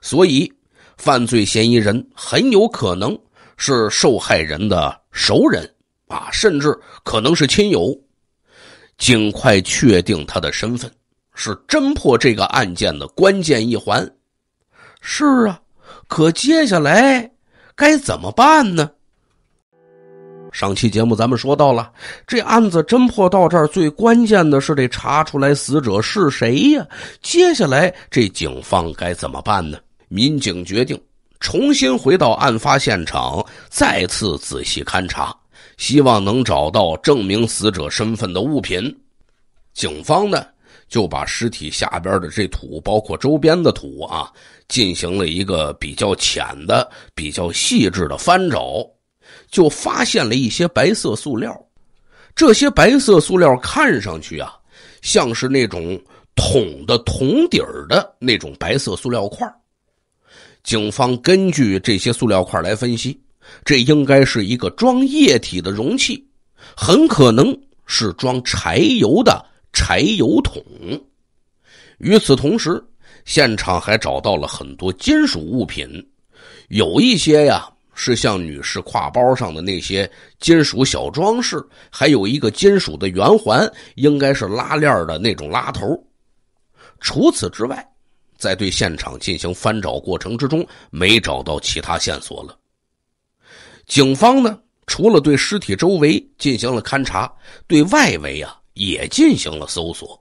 所以犯罪嫌疑人很有可能。是受害人的熟人啊，甚至可能是亲友，尽快确定他的身份，是侦破这个案件的关键一环。是啊，可接下来该怎么办呢？上期节目咱们说到了，这案子侦破到这儿，最关键的是得查出来死者是谁呀。接下来这警方该怎么办呢？民警决定。重新回到案发现场，再次仔细勘查，希望能找到证明死者身份的物品。警方呢就把尸体下边的这土，包括周边的土啊，进行了一个比较浅的、比较细致的翻找，就发现了一些白色塑料。这些白色塑料看上去啊，像是那种桶的桶底儿的那种白色塑料块警方根据这些塑料块来分析，这应该是一个装液体的容器，很可能是装柴油的柴油桶。与此同时，现场还找到了很多金属物品，有一些呀是像女士挎包上的那些金属小装饰，还有一个金属的圆环，应该是拉链的那种拉头。除此之外。在对现场进行翻找过程之中，没找到其他线索了。警方呢，除了对尸体周围进行了勘查，对外围啊也进行了搜索。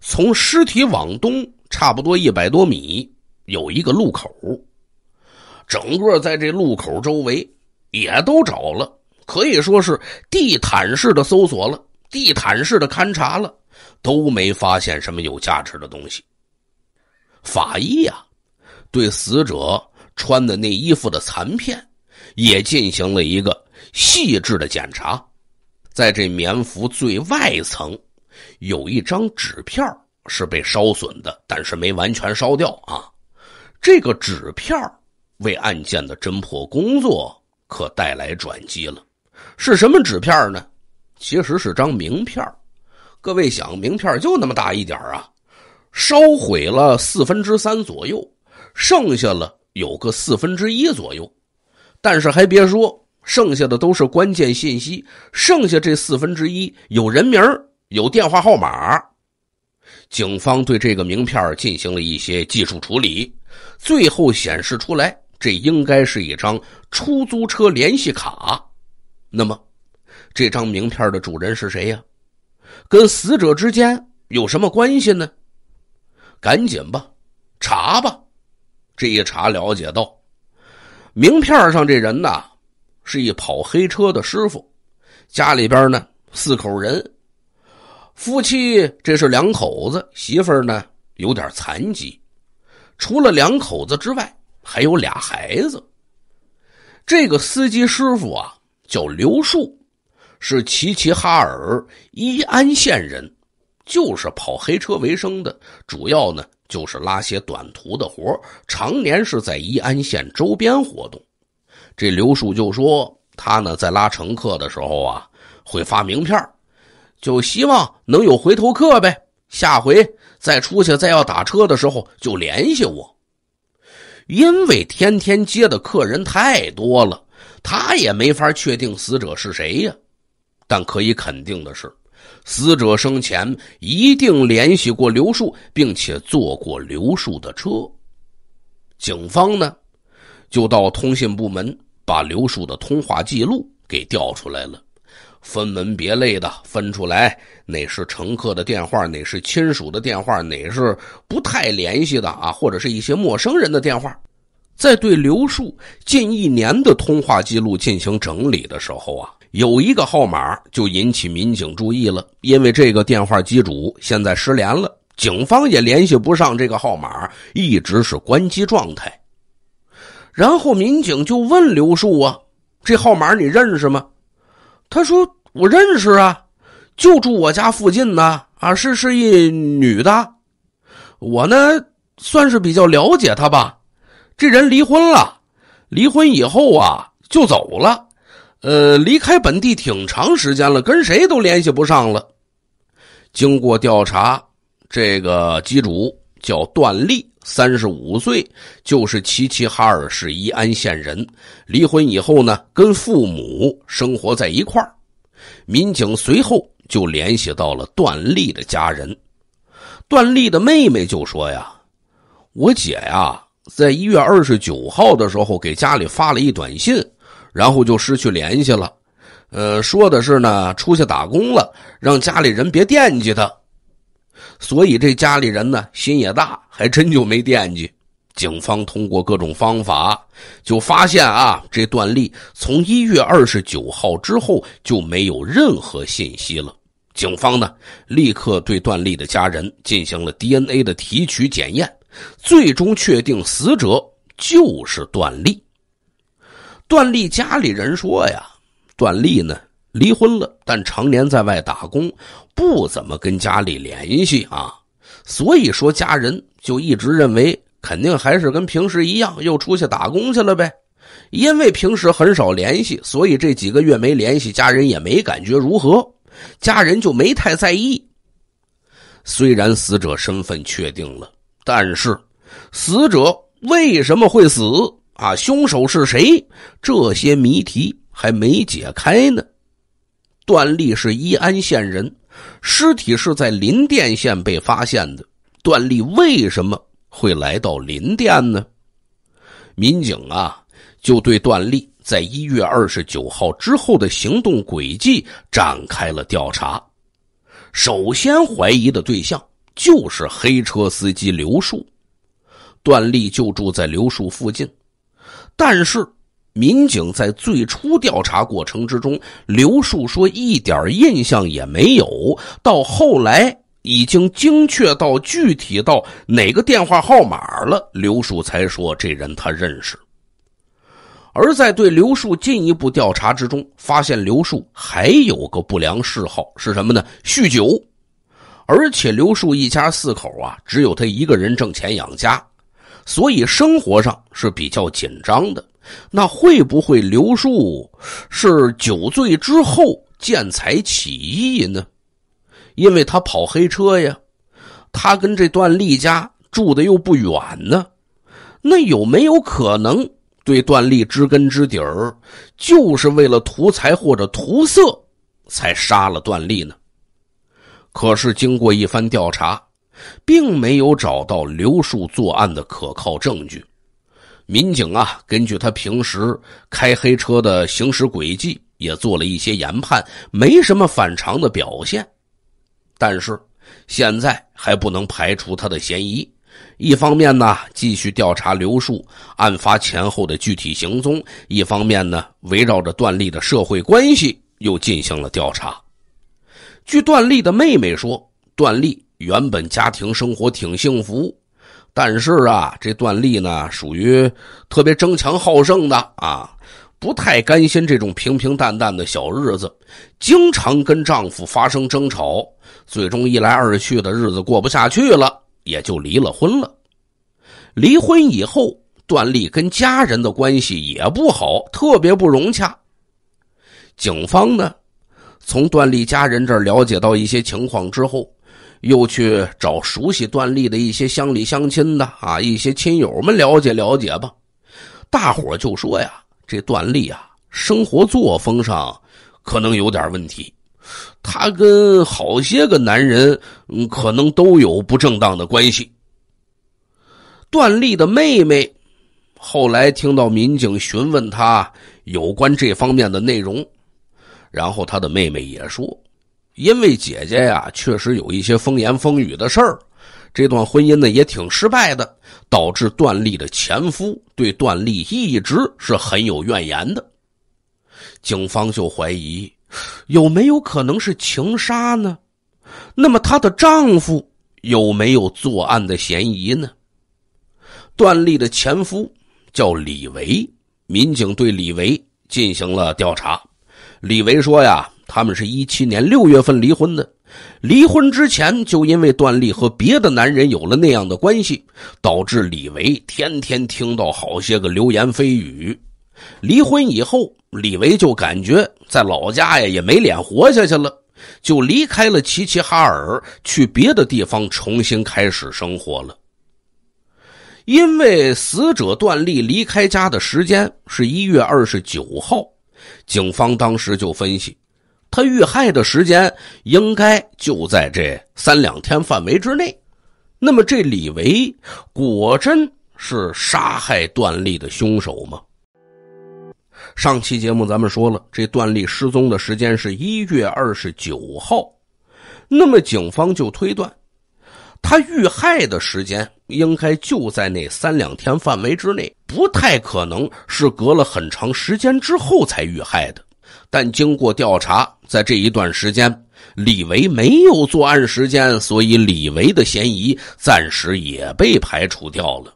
从尸体往东差不多一百多米有一个路口，整个在这路口周围也都找了，可以说是地毯式的搜索了，地毯式的勘查了，都没发现什么有价值的东西。法医啊，对死者穿的那衣服的残片，也进行了一个细致的检查。在这棉服最外层，有一张纸片是被烧损的，但是没完全烧掉啊。这个纸片为案件的侦破工作可带来转机了。是什么纸片呢？其实是张名片。各位想，名片就那么大一点啊。烧毁了四分之三左右，剩下了有个四分之一左右，但是还别说，剩下的都是关键信息。剩下这四分之一有人名有电话号码。警方对这个名片进行了一些技术处理，最后显示出来，这应该是一张出租车联系卡。那么，这张名片的主人是谁呀？跟死者之间有什么关系呢？赶紧吧，查吧。这一查了解到，名片上这人呐，是一跑黑车的师傅，家里边呢四口人，夫妻这是两口子，媳妇儿呢有点残疾，除了两口子之外，还有俩孩子。这个司机师傅啊叫刘树，是齐齐哈尔伊安县人。就是跑黑车为生的，主要呢就是拉些短途的活常年是在宜安县周边活动。这刘树就说，他呢在拉乘客的时候啊，会发名片就希望能有回头客呗。下回再出去再要打车的时候就联系我，因为天天接的客人太多了，他也没法确定死者是谁呀。但可以肯定的是。死者生前一定联系过刘树，并且坐过刘树的车。警方呢，就到通信部门把刘树的通话记录给调出来了，分门别类的分出来，哪是乘客的电话，哪是亲属的电话，哪是不太联系的啊，或者是一些陌生人的电话。在对刘树近一年的通话记录进行整理的时候啊。有一个号码就引起民警注意了，因为这个电话机主现在失联了，警方也联系不上这个号码，一直是关机状态。然后民警就问刘树啊：“这号码你认识吗？”他说：“我认识啊，就住我家附近呢。啊，是是一女的，我呢算是比较了解她吧。这人离婚了，离婚以后啊就走了。”呃，离开本地挺长时间了，跟谁都联系不上了。经过调查，这个机主叫段立，三十五岁，就是齐齐哈尔市依安县人。离婚以后呢，跟父母生活在一块儿。民警随后就联系到了段立的家人，段立的妹妹就说：“呀，我姐呀，在一月二十九号的时候给家里发了一短信。”然后就失去联系了，呃，说的是呢，出去打工了，让家里人别惦记他。所以这家里人呢，心也大，还真就没惦记。警方通过各种方法，就发现啊，这段丽从一月二十九号之后就没有任何信息了。警方呢，立刻对段丽的家人进行了 DNA 的提取检验，最终确定死者就是段丽。段丽家里人说呀，段丽呢离婚了，但常年在外打工，不怎么跟家里联系啊。所以说家人就一直认为，肯定还是跟平时一样又出去打工去了呗。因为平时很少联系，所以这几个月没联系，家人也没感觉如何，家人就没太在意。虽然死者身份确定了，但是死者为什么会死？啊，凶手是谁？这些谜题还没解开呢。段丽是伊安县人，尸体是在林甸县被发现的。段丽为什么会来到林甸呢？民警啊，就对段丽在一月二十九号之后的行动轨迹展开了调查。首先怀疑的对象就是黑车司机刘树，段丽就住在刘树附近。但是，民警在最初调查过程之中，刘树说一点印象也没有。到后来，已经精确到具体到哪个电话号码了，刘树才说这人他认识。而在对刘树进一步调查之中，发现刘树还有个不良嗜好是什么呢？酗酒。而且，刘树一家四口啊，只有他一个人挣钱养家。所以生活上是比较紧张的，那会不会刘树是酒醉之后见财起意呢？因为他跑黑车呀，他跟这段丽家住的又不远呢，那有没有可能对段丽知根知底儿，就是为了图财或者图色，才杀了段丽呢？可是经过一番调查。并没有找到刘树作案的可靠证据，民警啊，根据他平时开黑车的行驶轨迹，也做了一些研判，没什么反常的表现。但是现在还不能排除他的嫌疑。一方面呢，继续调查刘树案发前后的具体行踪；一方面呢，围绕着段丽的社会关系又进行了调查。据段丽的妹妹说，段丽原本家庭生活挺幸福，但是啊，这段丽呢属于特别争强好胜的啊，不太甘心这种平平淡淡的小日子，经常跟丈夫发生争吵，最终一来二去的日子过不下去了，也就离了婚了。离婚以后，段丽跟家人的关系也不好，特别不融洽。警方呢，从段丽家人这儿了解到一些情况之后。又去找熟悉段丽的一些乡里乡亲的啊，一些亲友们了解了解吧。大伙就说呀，这段丽啊，生活作风上可能有点问题，他跟好些个男人，嗯，可能都有不正当的关系。段丽的妹妹后来听到民警询问他有关这方面的内容，然后他的妹妹也说。因为姐姐呀，确实有一些风言风语的事儿，这段婚姻呢也挺失败的，导致段丽的前夫对段丽一直是很有怨言的。警方就怀疑，有没有可能是情杀呢？那么她的丈夫有没有作案的嫌疑呢？段丽的前夫叫李维，民警对李维进行了调查，李维说呀。他们是一七年六月份离婚的，离婚之前就因为段丽和别的男人有了那样的关系，导致李维天天听到好些个流言蜚语。离婚以后，李维就感觉在老家呀也没脸活下去了，就离开了齐齐哈尔，去别的地方重新开始生活了。因为死者段丽离开家的时间是一月二十九号，警方当时就分析。他遇害的时间应该就在这三两天范围之内，那么这李维果真是杀害段丽的凶手吗？上期节目咱们说了，这段丽失踪的时间是一月二十九号，那么警方就推断，他遇害的时间应该就在那三两天范围之内，不太可能是隔了很长时间之后才遇害的。但经过调查，在这一段时间，李维没有作案时间，所以李维的嫌疑暂时也被排除掉了。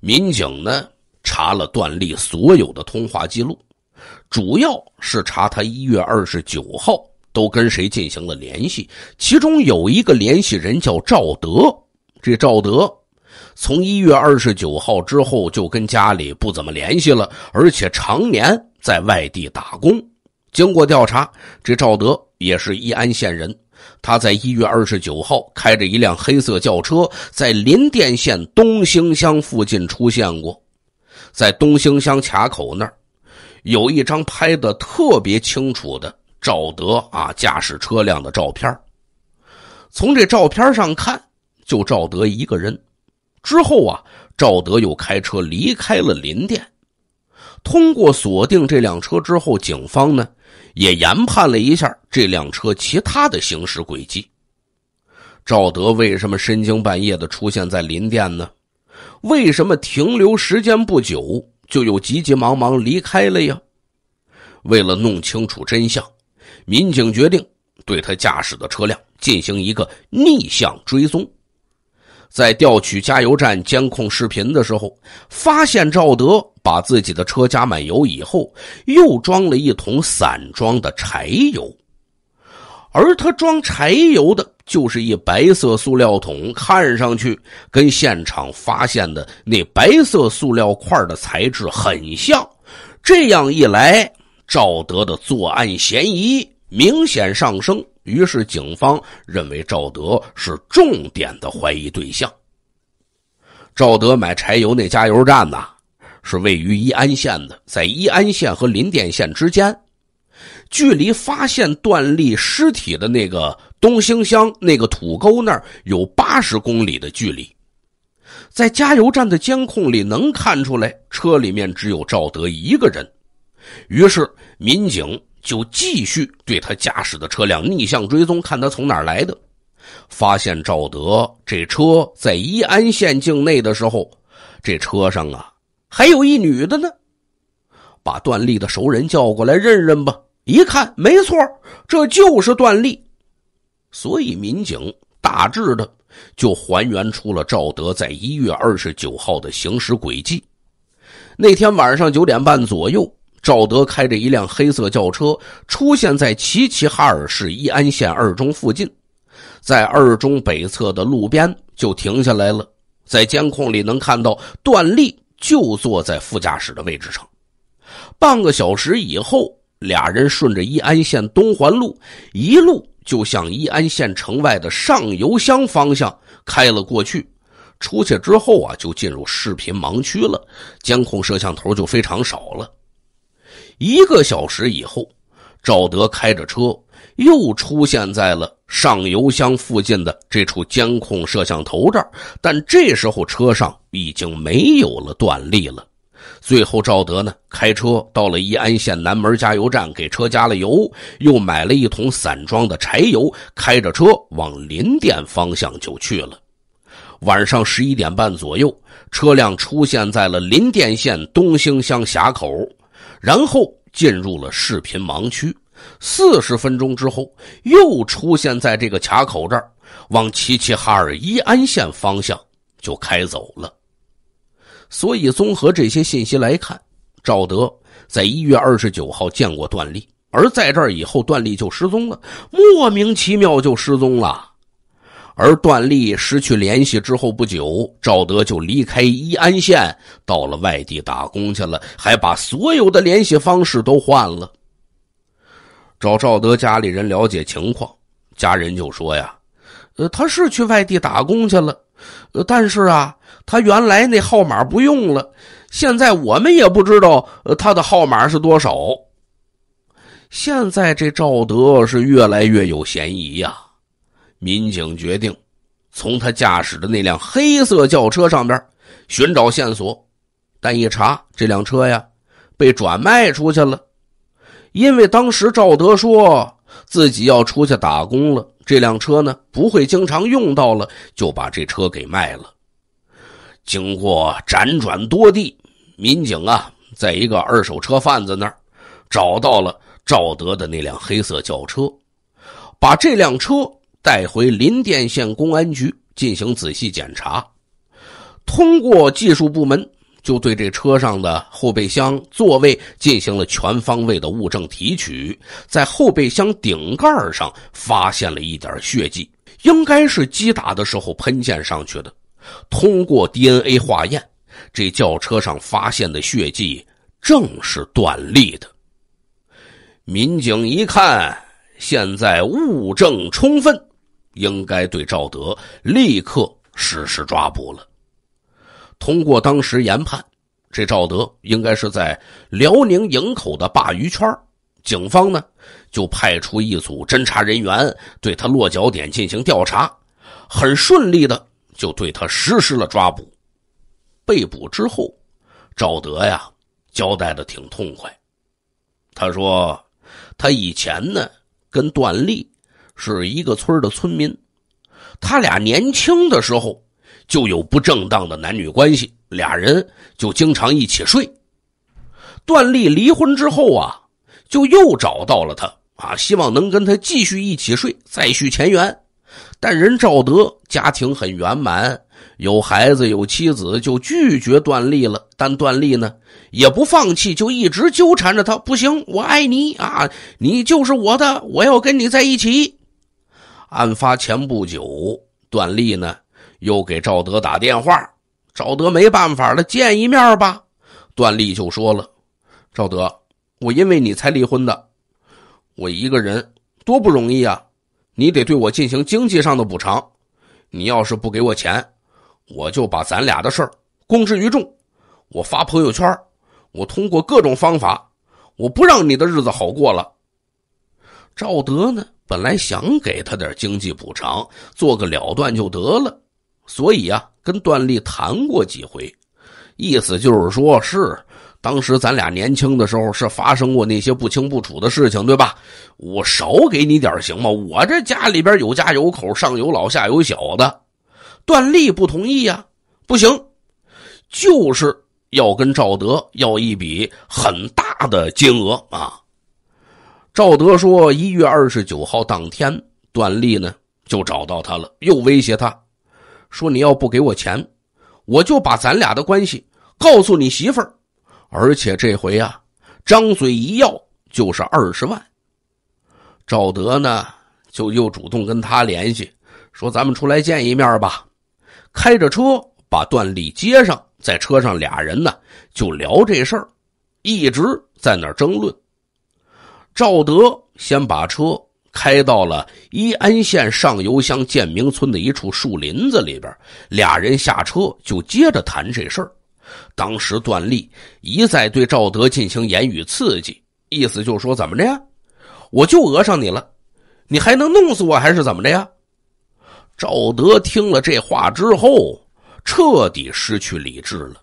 民警呢查了段丽所有的通话记录，主要是查他一月二十九号都跟谁进行了联系，其中有一个联系人叫赵德。这赵德从一月二十九号之后就跟家里不怎么联系了，而且常年。在外地打工。经过调查，这赵德也是义安县人。他在一月二十九号开着一辆黑色轿车，在临甸县东兴乡附近出现过。在东兴乡卡口那儿，有一张拍的特别清楚的赵德啊驾驶车辆的照片。从这照片上看，就赵德一个人。之后啊，赵德又开车离开了临甸。通过锁定这辆车之后，警方呢也研判了一下这辆车其他的行驶轨迹。赵德为什么深更半夜的出现在林店呢？为什么停留时间不久，就又急急忙忙离开了呀？为了弄清楚真相，民警决定对他驾驶的车辆进行一个逆向追踪。在调取加油站监控视频的时候，发现赵德把自己的车加满油以后，又装了一桶散装的柴油，而他装柴油的就是一白色塑料桶，看上去跟现场发现的那白色塑料块的材质很像。这样一来，赵德的作案嫌疑明显上升。于是，警方认为赵德是重点的怀疑对象。赵德买柴油那加油站呢，是位于伊安县的，在伊安县和林甸县之间，距离发现段丽尸体的那个东兴乡那个土沟那儿有八十公里的距离。在加油站的监控里，能看出来车里面只有赵德一个人。于是，民警。就继续对他驾驶的车辆逆向追踪，看他从哪儿来的。发现赵德这车在依安县境内的时候，这车上啊还有一女的呢。把段丽的熟人叫过来认认吧。一看，没错，这就是段丽。所以民警大致的就还原出了赵德在一月二十九号的行驶轨迹。那天晚上九点半左右。赵德开着一辆黑色轿车出现在齐齐哈尔市依安县二中附近，在二中北侧的路边就停下来了。在监控里能看到，段力就坐在副驾驶的位置上。半个小时以后，俩人顺着依安县东环路一路就向依安县城外的上游乡方向开了过去。出去之后啊，就进入视频盲区了，监控摄像头就非常少了。一个小时以后，赵德开着车又出现在了上油箱附近的这处监控摄像头这儿，但这时候车上已经没有了段丽了。最后，赵德呢开车到了宜安县南门加油站，给车加了油，又买了一桶散装的柴油，开着车往林甸方向就去了。晚上十一点半左右，车辆出现在了林甸县东兴乡峡口。然后进入了视频盲区，四十分钟之后又出现在这个卡口这儿，往齐齐哈尔伊安县方向就开走了。所以综合这些信息来看，赵德在一月二十九号见过段丽，而在这儿以后段丽就失踪了，莫名其妙就失踪了。而段丽失去联系之后不久，赵德就离开伊安县，到了外地打工去了，还把所有的联系方式都换了。找赵德家里人了解情况，家人就说：“呀，呃，他是去外地打工去了，呃，但是啊，他原来那号码不用了，现在我们也不知道，呃，他的号码是多少。”现在这赵德是越来越有嫌疑呀。民警决定从他驾驶的那辆黑色轿车上边寻找线索，但一查这辆车呀被转卖出去了，因为当时赵德说自己要出去打工了，这辆车呢不会经常用到了，就把这车给卖了。经过辗转多地，民警啊在一个二手车贩子那儿找到了赵德的那辆黑色轿车，把这辆车。带回临甸县公安局进行仔细检查，通过技术部门就对这车上的后备箱座位进行了全方位的物证提取，在后备箱顶盖上发现了一点血迹，应该是击打的时候喷溅上去的。通过 DNA 化验，这轿车上发现的血迹正是段丽的。民警一看，现在物证充分。应该对赵德立刻实施抓捕了。通过当时研判，这赵德应该是在辽宁营口的鲅鱼圈警方呢就派出一组侦查人员对他落脚点进行调查，很顺利的就对他实施了抓捕。被捕之后，赵德呀交代的挺痛快，他说他以前呢跟段丽是一个村的村民，他俩年轻的时候就有不正当的男女关系，俩人就经常一起睡。段丽离婚之后啊，就又找到了他啊，希望能跟他继续一起睡，再续前缘。但人赵德家庭很圆满，有孩子有妻子，就拒绝段丽了。但段丽呢也不放弃，就一直纠缠着他。不行，我爱你啊，你就是我的，我要跟你在一起。案发前不久，段丽呢又给赵德打电话，赵德没办法了，见一面吧。段丽就说了：“赵德，我因为你才离婚的，我一个人多不容易啊，你得对我进行经济上的补偿。你要是不给我钱，我就把咱俩的事儿公之于众，我发朋友圈，我通过各种方法，我不让你的日子好过了。”赵德呢？本来想给他点经济补偿，做个了断就得了，所以啊，跟段丽谈过几回，意思就是说是，当时咱俩年轻的时候是发生过那些不清不楚的事情，对吧？我少给你点行吗？我这家里边有家有口，上有老下有小的，段丽不同意呀，不行，就是要跟赵德要一笔很大的金额啊。赵德说：“一月二十九号当天，段丽呢就找到他了，又威胁他说：‘你要不给我钱，我就把咱俩的关系告诉你媳妇儿。’而且这回啊，张嘴一要就是二十万。赵德呢就又主动跟他联系，说：‘咱们出来见一面吧。’开着车把段丽接上，在车上俩人呢就聊这事儿，一直在那争论。”赵德先把车开到了伊安县上游乡建明村的一处树林子里边，俩人下车就接着谈这事儿。当时段丽一再对赵德进行言语刺激，意思就说：“怎么着呀？我就讹上你了，你还能弄死我，还是怎么着呀？”赵德听了这话之后，彻底失去理智了。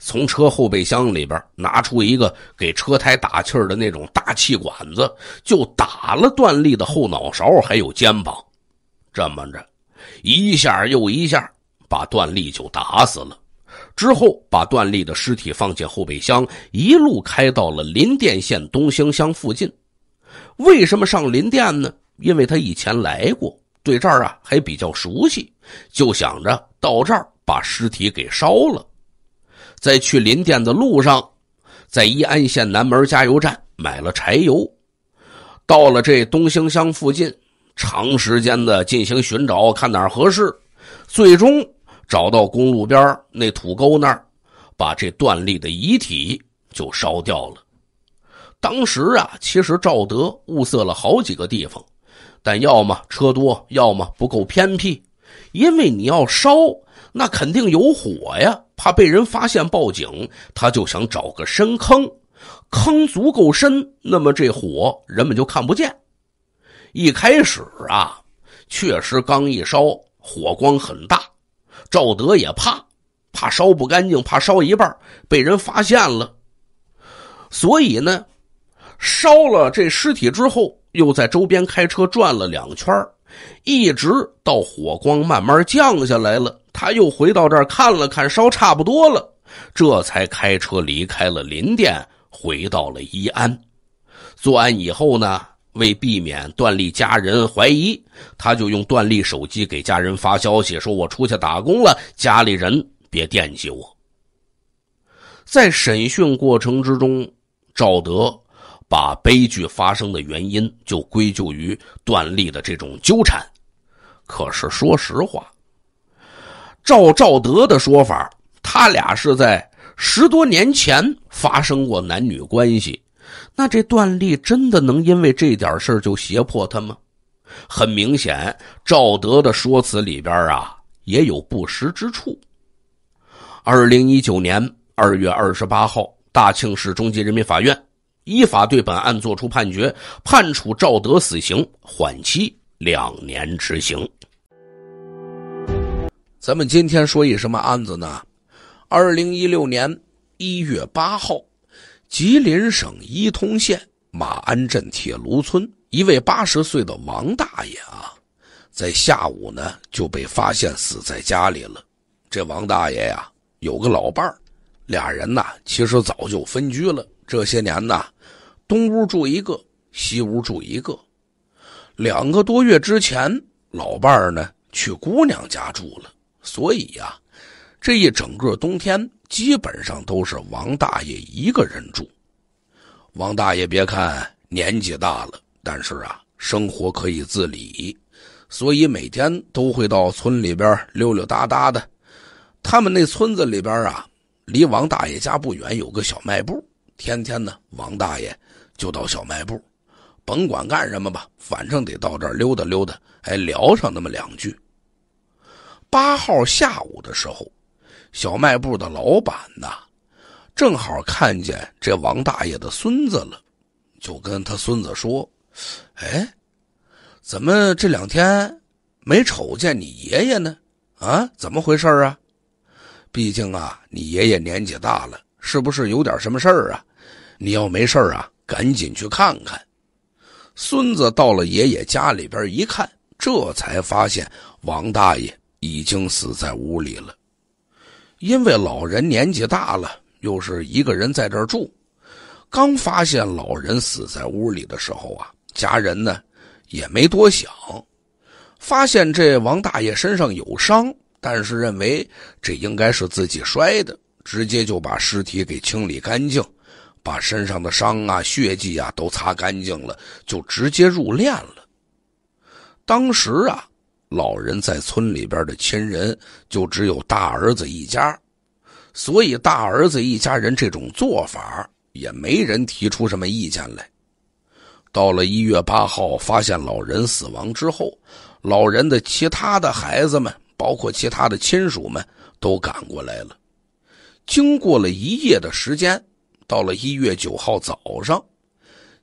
从车后备箱里边拿出一个给车胎打气儿的那种大气管子，就打了段丽的后脑勺，还有肩膀，这么着，一下又一下，把段丽就打死了。之后把段丽的尸体放进后备箱，一路开到了林甸县东兴乡附近。为什么上林甸呢？因为他以前来过，对这儿啊还比较熟悉，就想着到这儿把尸体给烧了。在去临店的路上，在伊安县南门加油站买了柴油，到了这东兴乡附近，长时间的进行寻找，看哪合适，最终找到公路边那土沟那儿，把这段丽的遗体就烧掉了。当时啊，其实赵德物色了好几个地方，但要么车多，要么不够偏僻，因为你要烧。那肯定有火呀，怕被人发现报警，他就想找个深坑，坑足够深，那么这火人们就看不见。一开始啊，确实刚一烧，火光很大，赵德也怕，怕烧不干净，怕烧一半被人发现了，所以呢，烧了这尸体之后，又在周边开车转了两圈，一直到火光慢慢降下来了。他又回到这儿看了看，烧差不多了，这才开车离开了林甸，回到了宜安。作案以后呢，为避免段丽家人怀疑，他就用段丽手机给家人发消息，说我出去打工了，家里人别惦记我。在审讯过程之中，赵德把悲剧发生的原因就归咎于段丽的这种纠缠。可是说实话。赵赵德的说法，他俩是在十多年前发生过男女关系，那这段丽真的能因为这点事就胁迫他吗？很明显，赵德的说辞里边啊也有不实之处。二零一九年二月二十八号，大庆市中级人民法院依法对本案作出判决，判处赵德死刑，缓期两年执行。咱们今天说一什么案子呢？二零一六年一月八号，吉林省伊通县马鞍镇铁炉村一位八十岁的王大爷啊，在下午呢就被发现死在家里了。这王大爷呀，有个老伴儿，俩人呐其实早就分居了。这些年呐，东屋住一个，西屋住一个。两个多月之前，老伴儿呢去姑娘家住了。所以呀，这一整个冬天基本上都是王大爷一个人住。王大爷别看年纪大了，但是啊，生活可以自理，所以每天都会到村里边溜溜达达的。他们那村子里边啊，离王大爷家不远，有个小卖部。天天呢，王大爷就到小卖部，甭管干什么吧，反正得到这儿溜达溜达，还聊上那么两句。八号下午的时候，小卖部的老板呐，正好看见这王大爷的孙子了，就跟他孙子说：“哎，怎么这两天没瞅见你爷爷呢？啊，怎么回事啊？毕竟啊，你爷爷年纪大了，是不是有点什么事儿啊？你要没事啊，赶紧去看看。”孙子到了爷爷家里边一看，这才发现王大爷。已经死在屋里了，因为老人年纪大了，又是一个人在这儿住。刚发现老人死在屋里的时候啊，家人呢也没多想，发现这王大爷身上有伤，但是认为这应该是自己摔的，直接就把尸体给清理干净，把身上的伤啊、血迹啊都擦干净了，就直接入殓了。当时啊。老人在村里边的亲人就只有大儿子一家，所以大儿子一家人这种做法也没人提出什么意见来。到了一月八号，发现老人死亡之后，老人的其他的孩子们，包括其他的亲属们都赶过来了。经过了一夜的时间，到了一月九号早上，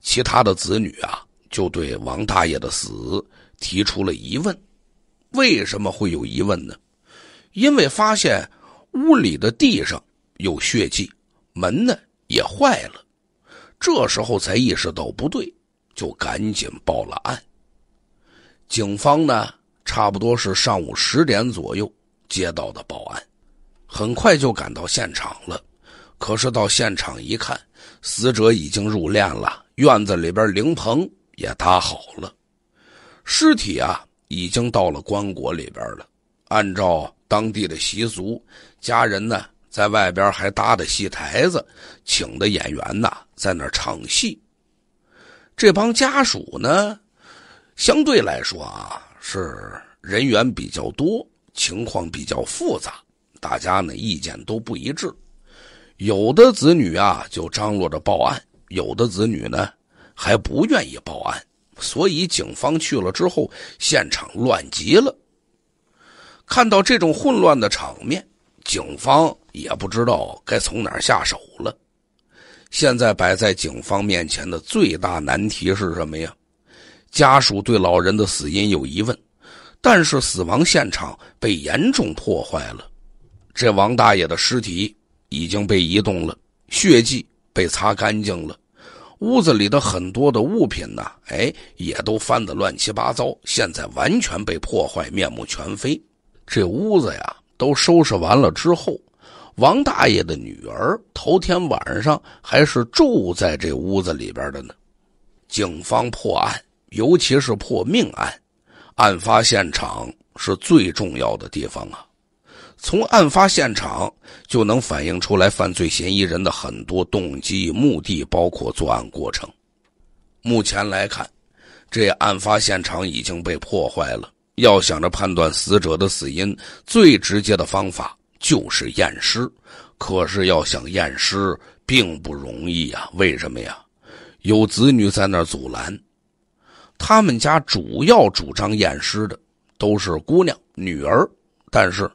其他的子女啊就对王大爷的死提出了疑问。为什么会有疑问呢？因为发现屋里的地上有血迹，门呢也坏了。这时候才意识到不对，就赶紧报了案。警方呢，差不多是上午十点左右接到的报案，很快就赶到现场了。可是到现场一看，死者已经入殓了，院子里边灵棚也搭好了，尸体啊。已经到了棺椁里边了。按照当地的习俗，家人呢在外边还搭的戏台子，请的演员呢在那儿唱戏。这帮家属呢，相对来说啊是人员比较多，情况比较复杂，大家呢意见都不一致。有的子女啊就张罗着报案，有的子女呢还不愿意报案。所以，警方去了之后，现场乱极了。看到这种混乱的场面，警方也不知道该从哪儿下手了。现在摆在警方面前的最大难题是什么呀？家属对老人的死因有疑问，但是死亡现场被严重破坏了，这王大爷的尸体已经被移动了，血迹被擦干净了。屋子里的很多的物品呢，哎，也都翻得乱七八糟，现在完全被破坏，面目全非。这屋子呀，都收拾完了之后，王大爷的女儿头天晚上还是住在这屋子里边的呢。警方破案，尤其是破命案，案发现场是最重要的地方啊。从案发现场就能反映出来犯罪嫌疑人的很多动机、目的，包括作案过程。目前来看，这案发现场已经被破坏了。要想着判断死者的死因，最直接的方法就是验尸。可是要想验尸并不容易呀？为什么呀？有子女在那儿阻拦，他们家主要主张验尸的都是姑娘、女儿，但是。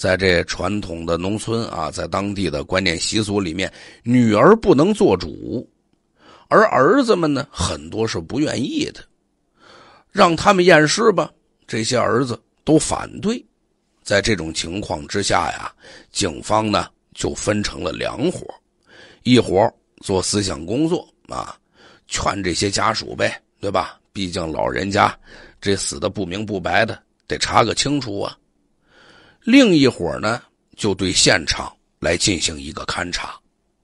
在这传统的农村啊，在当地的观念习俗里面，女儿不能做主，而儿子们呢，很多是不愿意的。让他们验尸吧，这些儿子都反对。在这种情况之下呀，警方呢就分成了两伙，一伙做思想工作啊，劝这些家属呗，对吧？毕竟老人家这死的不明不白的，得查个清楚啊。另一伙呢，就对现场来进行一个勘查。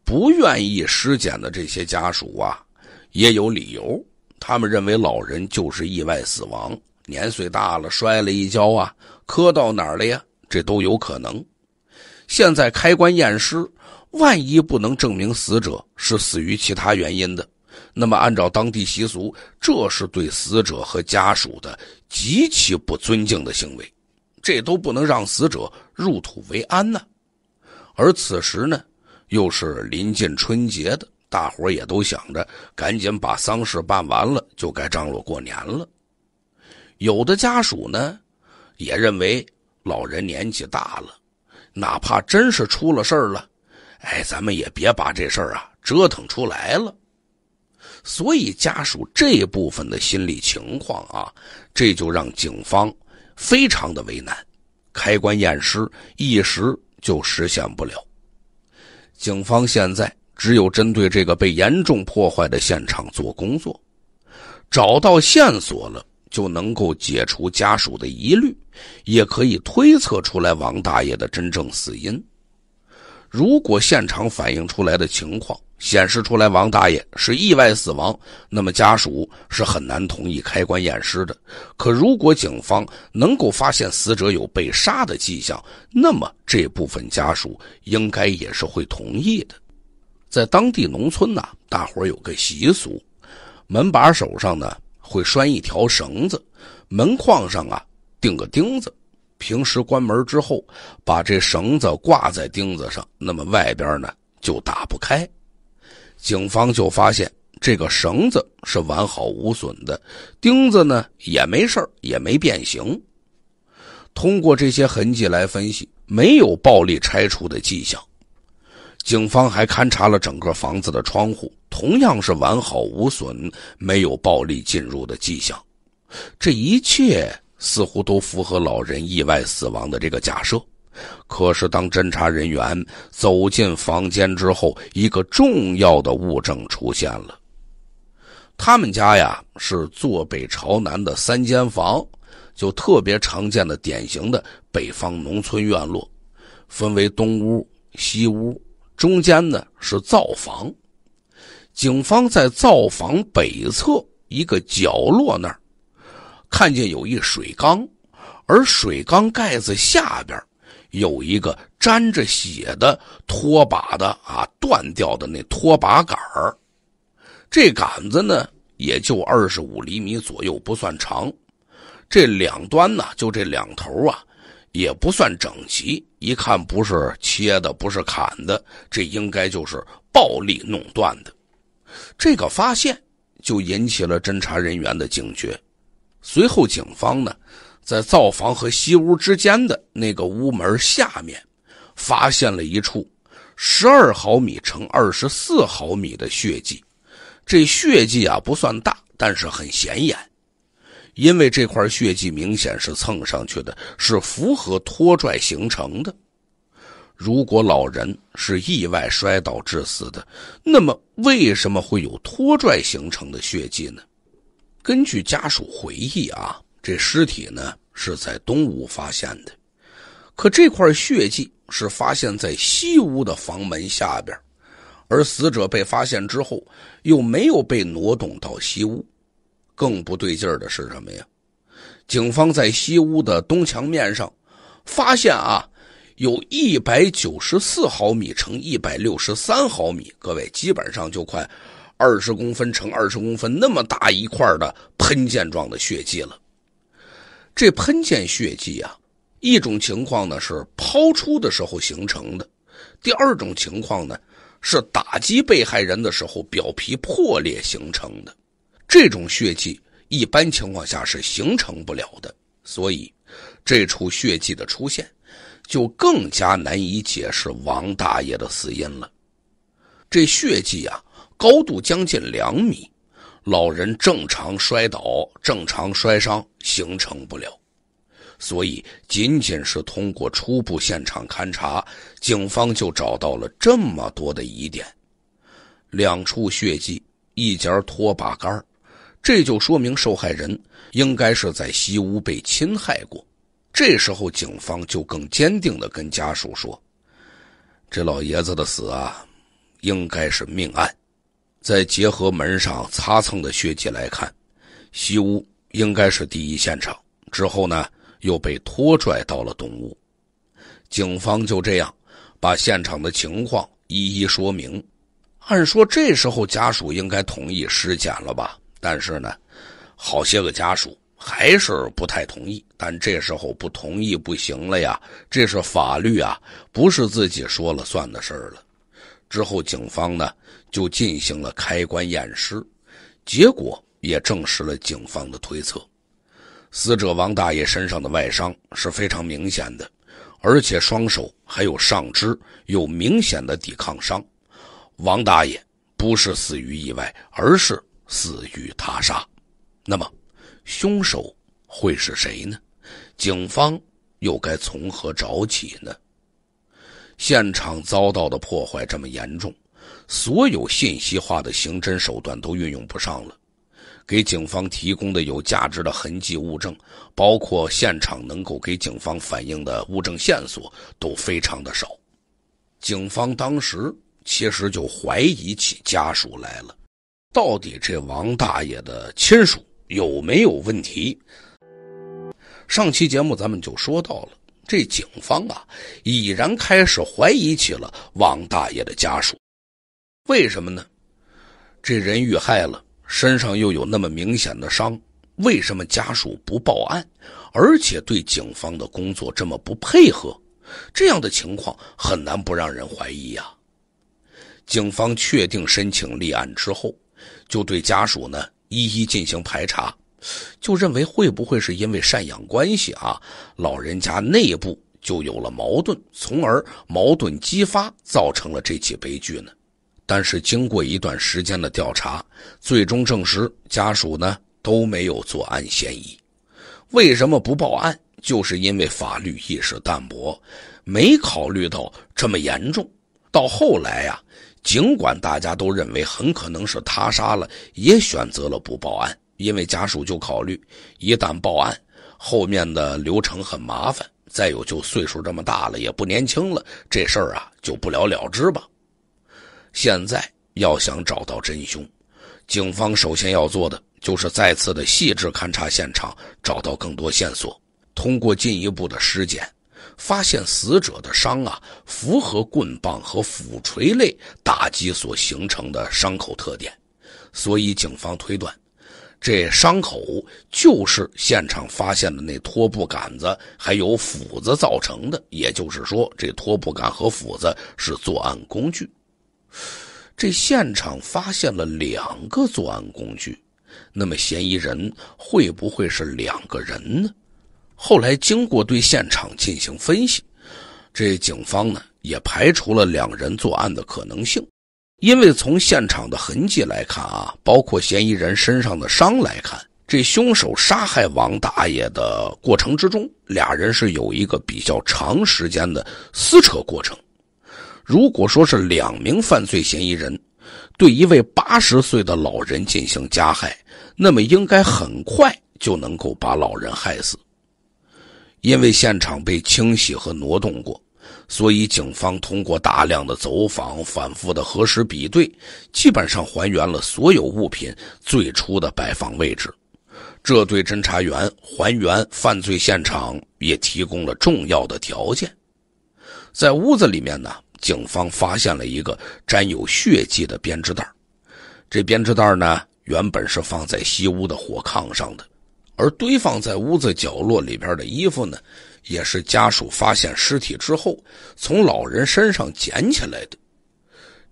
不愿意尸检的这些家属啊，也有理由。他们认为老人就是意外死亡，年岁大了摔了一跤啊，磕到哪儿了呀，这都有可能。现在开棺验尸，万一不能证明死者是死于其他原因的，那么按照当地习俗，这是对死者和家属的极其不尊敬的行为。这都不能让死者入土为安呢，而此时呢，又是临近春节的，大伙也都想着赶紧把丧事办完了，就该张罗过年了。有的家属呢，也认为老人年纪大了，哪怕真是出了事儿了，哎，咱们也别把这事儿啊折腾出来了。所以家属这部分的心理情况啊，这就让警方。非常的为难，开棺验尸一时就实现不了。警方现在只有针对这个被严重破坏的现场做工作，找到线索了就能够解除家属的疑虑，也可以推测出来王大爷的真正死因。如果现场反映出来的情况显示出来，王大爷是意外死亡，那么家属是很难同意开棺验尸的。可如果警方能够发现死者有被杀的迹象，那么这部分家属应该也是会同意的。在当地农村呢，大伙有个习俗，门把手上呢会拴一条绳子，门框上啊钉个钉子。平时关门之后，把这绳子挂在钉子上，那么外边呢就打不开。警方就发现这个绳子是完好无损的，钉子呢也没事也没变形。通过这些痕迹来分析，没有暴力拆除的迹象。警方还勘察了整个房子的窗户，同样是完好无损，没有暴力进入的迹象。这一切。似乎都符合老人意外死亡的这个假设，可是当侦查人员走进房间之后，一个重要的物证出现了。他们家呀是坐北朝南的三间房，就特别常见的典型的北方农村院落，分为东屋、西屋，中间呢是灶房。警方在灶房北侧一个角落那儿。看见有一水缸，而水缸盖子下边有一个沾着血的拖把的啊断掉的那拖把杆儿，这杆子呢也就二十五厘米左右，不算长。这两端呢，就这两头啊，也不算整齐。一看不是切的，不是砍的，这应该就是暴力弄断的。这个发现就引起了侦查人员的警觉。随后，警方呢，在灶房和西屋之间的那个屋门下面，发现了一处十二毫米乘二十四毫米的血迹。这血迹啊不算大，但是很显眼，因为这块血迹明显是蹭上去的，是符合拖拽形成的。如果老人是意外摔倒致死的，那么为什么会有拖拽形成的血迹呢？根据家属回忆啊，这尸体呢是在东屋发现的，可这块血迹是发现在西屋的房门下边，而死者被发现之后又没有被挪动到西屋，更不对劲儿的是什么呀？警方在西屋的东墙面上发现啊，有一百九十四毫米乘一百六十三毫米，各位基本上就快。二十公分乘二十公分那么大一块的喷溅状的血迹了，这喷溅血迹啊，一种情况呢是抛出的时候形成的，第二种情况呢是打击被害人的时候表皮破裂形成的，这种血迹一般情况下是形成不了的，所以这处血迹的出现，就更加难以解释王大爷的死因了，这血迹啊。高度将近两米，老人正常摔倒，正常摔伤形成不了，所以仅仅是通过初步现场勘查，警方就找到了这么多的疑点：两处血迹，一截拖把杆这就说明受害人应该是在西屋被侵害过。这时候，警方就更坚定的跟家属说：“这老爷子的死啊，应该是命案。”再结合门上擦蹭的血迹来看，西屋应该是第一现场。之后呢，又被拖拽到了东屋。警方就这样把现场的情况一一说明。按说这时候家属应该同意尸检了吧？但是呢，好些个家属还是不太同意。但这时候不同意不行了呀，这是法律啊，不是自己说了算的事儿了。之后警方呢？就进行了开棺验尸，结果也证实了警方的推测：死者王大爷身上的外伤是非常明显的，而且双手还有上肢有明显的抵抗伤。王大爷不是死于意外，而是死于他杀。那么，凶手会是谁呢？警方又该从何找起呢？现场遭到的破坏这么严重。所有信息化的刑侦手段都运用不上了，给警方提供的有价值的痕迹物证，包括现场能够给警方反映的物证线索，都非常的少。警方当时其实就怀疑起家属来了，到底这王大爷的亲属有没有问题？上期节目咱们就说到了，这警方啊已然开始怀疑起了王大爷的家属。为什么呢？这人遇害了，身上又有那么明显的伤，为什么家属不报案，而且对警方的工作这么不配合？这样的情况很难不让人怀疑呀。警方确定申请立案之后，就对家属呢一一进行排查，就认为会不会是因为赡养关系啊，老人家内部就有了矛盾，从而矛盾激发造成了这起悲剧呢？但是经过一段时间的调查，最终证实家属呢都没有作案嫌疑。为什么不报案？就是因为法律意识淡薄，没考虑到这么严重。到后来呀，尽管大家都认为很可能是他杀了，也选择了不报案，因为家属就考虑一旦报案，后面的流程很麻烦。再有就岁数这么大了，也不年轻了，这事儿啊就不了了之吧。现在要想找到真凶，警方首先要做的就是再次的细致勘察现场，找到更多线索。通过进一步的尸检，发现死者的伤啊符合棍棒和斧锤类打击所形成的伤口特点，所以警方推断，这伤口就是现场发现的那拖布杆子还有斧子造成的。也就是说，这拖布杆和斧子是作案工具。这现场发现了两个作案工具，那么嫌疑人会不会是两个人呢？后来经过对现场进行分析，这警方呢也排除了两人作案的可能性，因为从现场的痕迹来看啊，包括嫌疑人身上的伤来看，这凶手杀害王大爷的过程之中，俩人是有一个比较长时间的撕扯过程。如果说是两名犯罪嫌疑人对一位八十岁的老人进行加害，那么应该很快就能够把老人害死。因为现场被清洗和挪动过，所以警方通过大量的走访、反复的核实比对，基本上还原了所有物品最初的摆放位置。这对侦查员还原犯罪现场也提供了重要的条件。在屋子里面呢。警方发现了一个沾有血迹的编织袋，这编织袋呢原本是放在西屋的火炕上的，而堆放在屋子角落里边的衣服呢，也是家属发现尸体之后从老人身上捡起来的。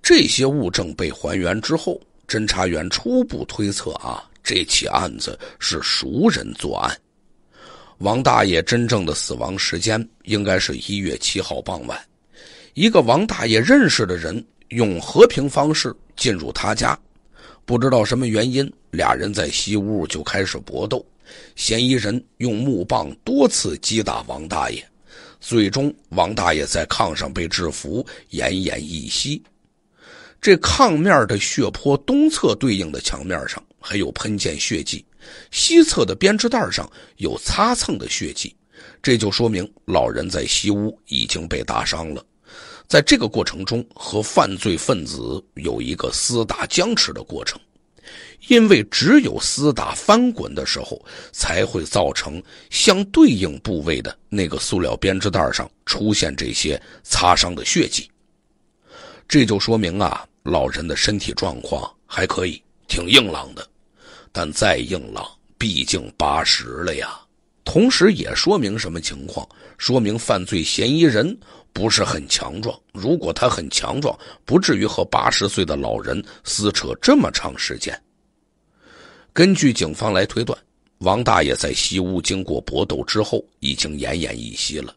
这些物证被还原之后，侦查员初步推测啊，这起案子是熟人作案。王大爷真正的死亡时间应该是一月七号傍晚。一个王大爷认识的人用和平方式进入他家，不知道什么原因，俩人在西屋就开始搏斗。嫌疑人用木棒多次击打王大爷，最终王大爷在炕上被制服，奄奄一息。这炕面的血泊东侧对应的墙面上还有喷溅血迹，西侧的编织袋上有擦蹭的血迹，这就说明老人在西屋已经被打伤了。在这个过程中，和犯罪分子有一个厮打僵持的过程，因为只有厮打翻滚的时候，才会造成相对应部位的那个塑料编织袋上出现这些擦伤的血迹。这就说明啊，老人的身体状况还可以，挺硬朗的，但再硬朗，毕竟八十了呀。同时也说明什么情况？说明犯罪嫌疑人。不是很强壮，如果他很强壮，不至于和八十岁的老人撕扯这么长时间。根据警方来推断，王大爷在西屋经过搏斗之后已经奄奄一息了。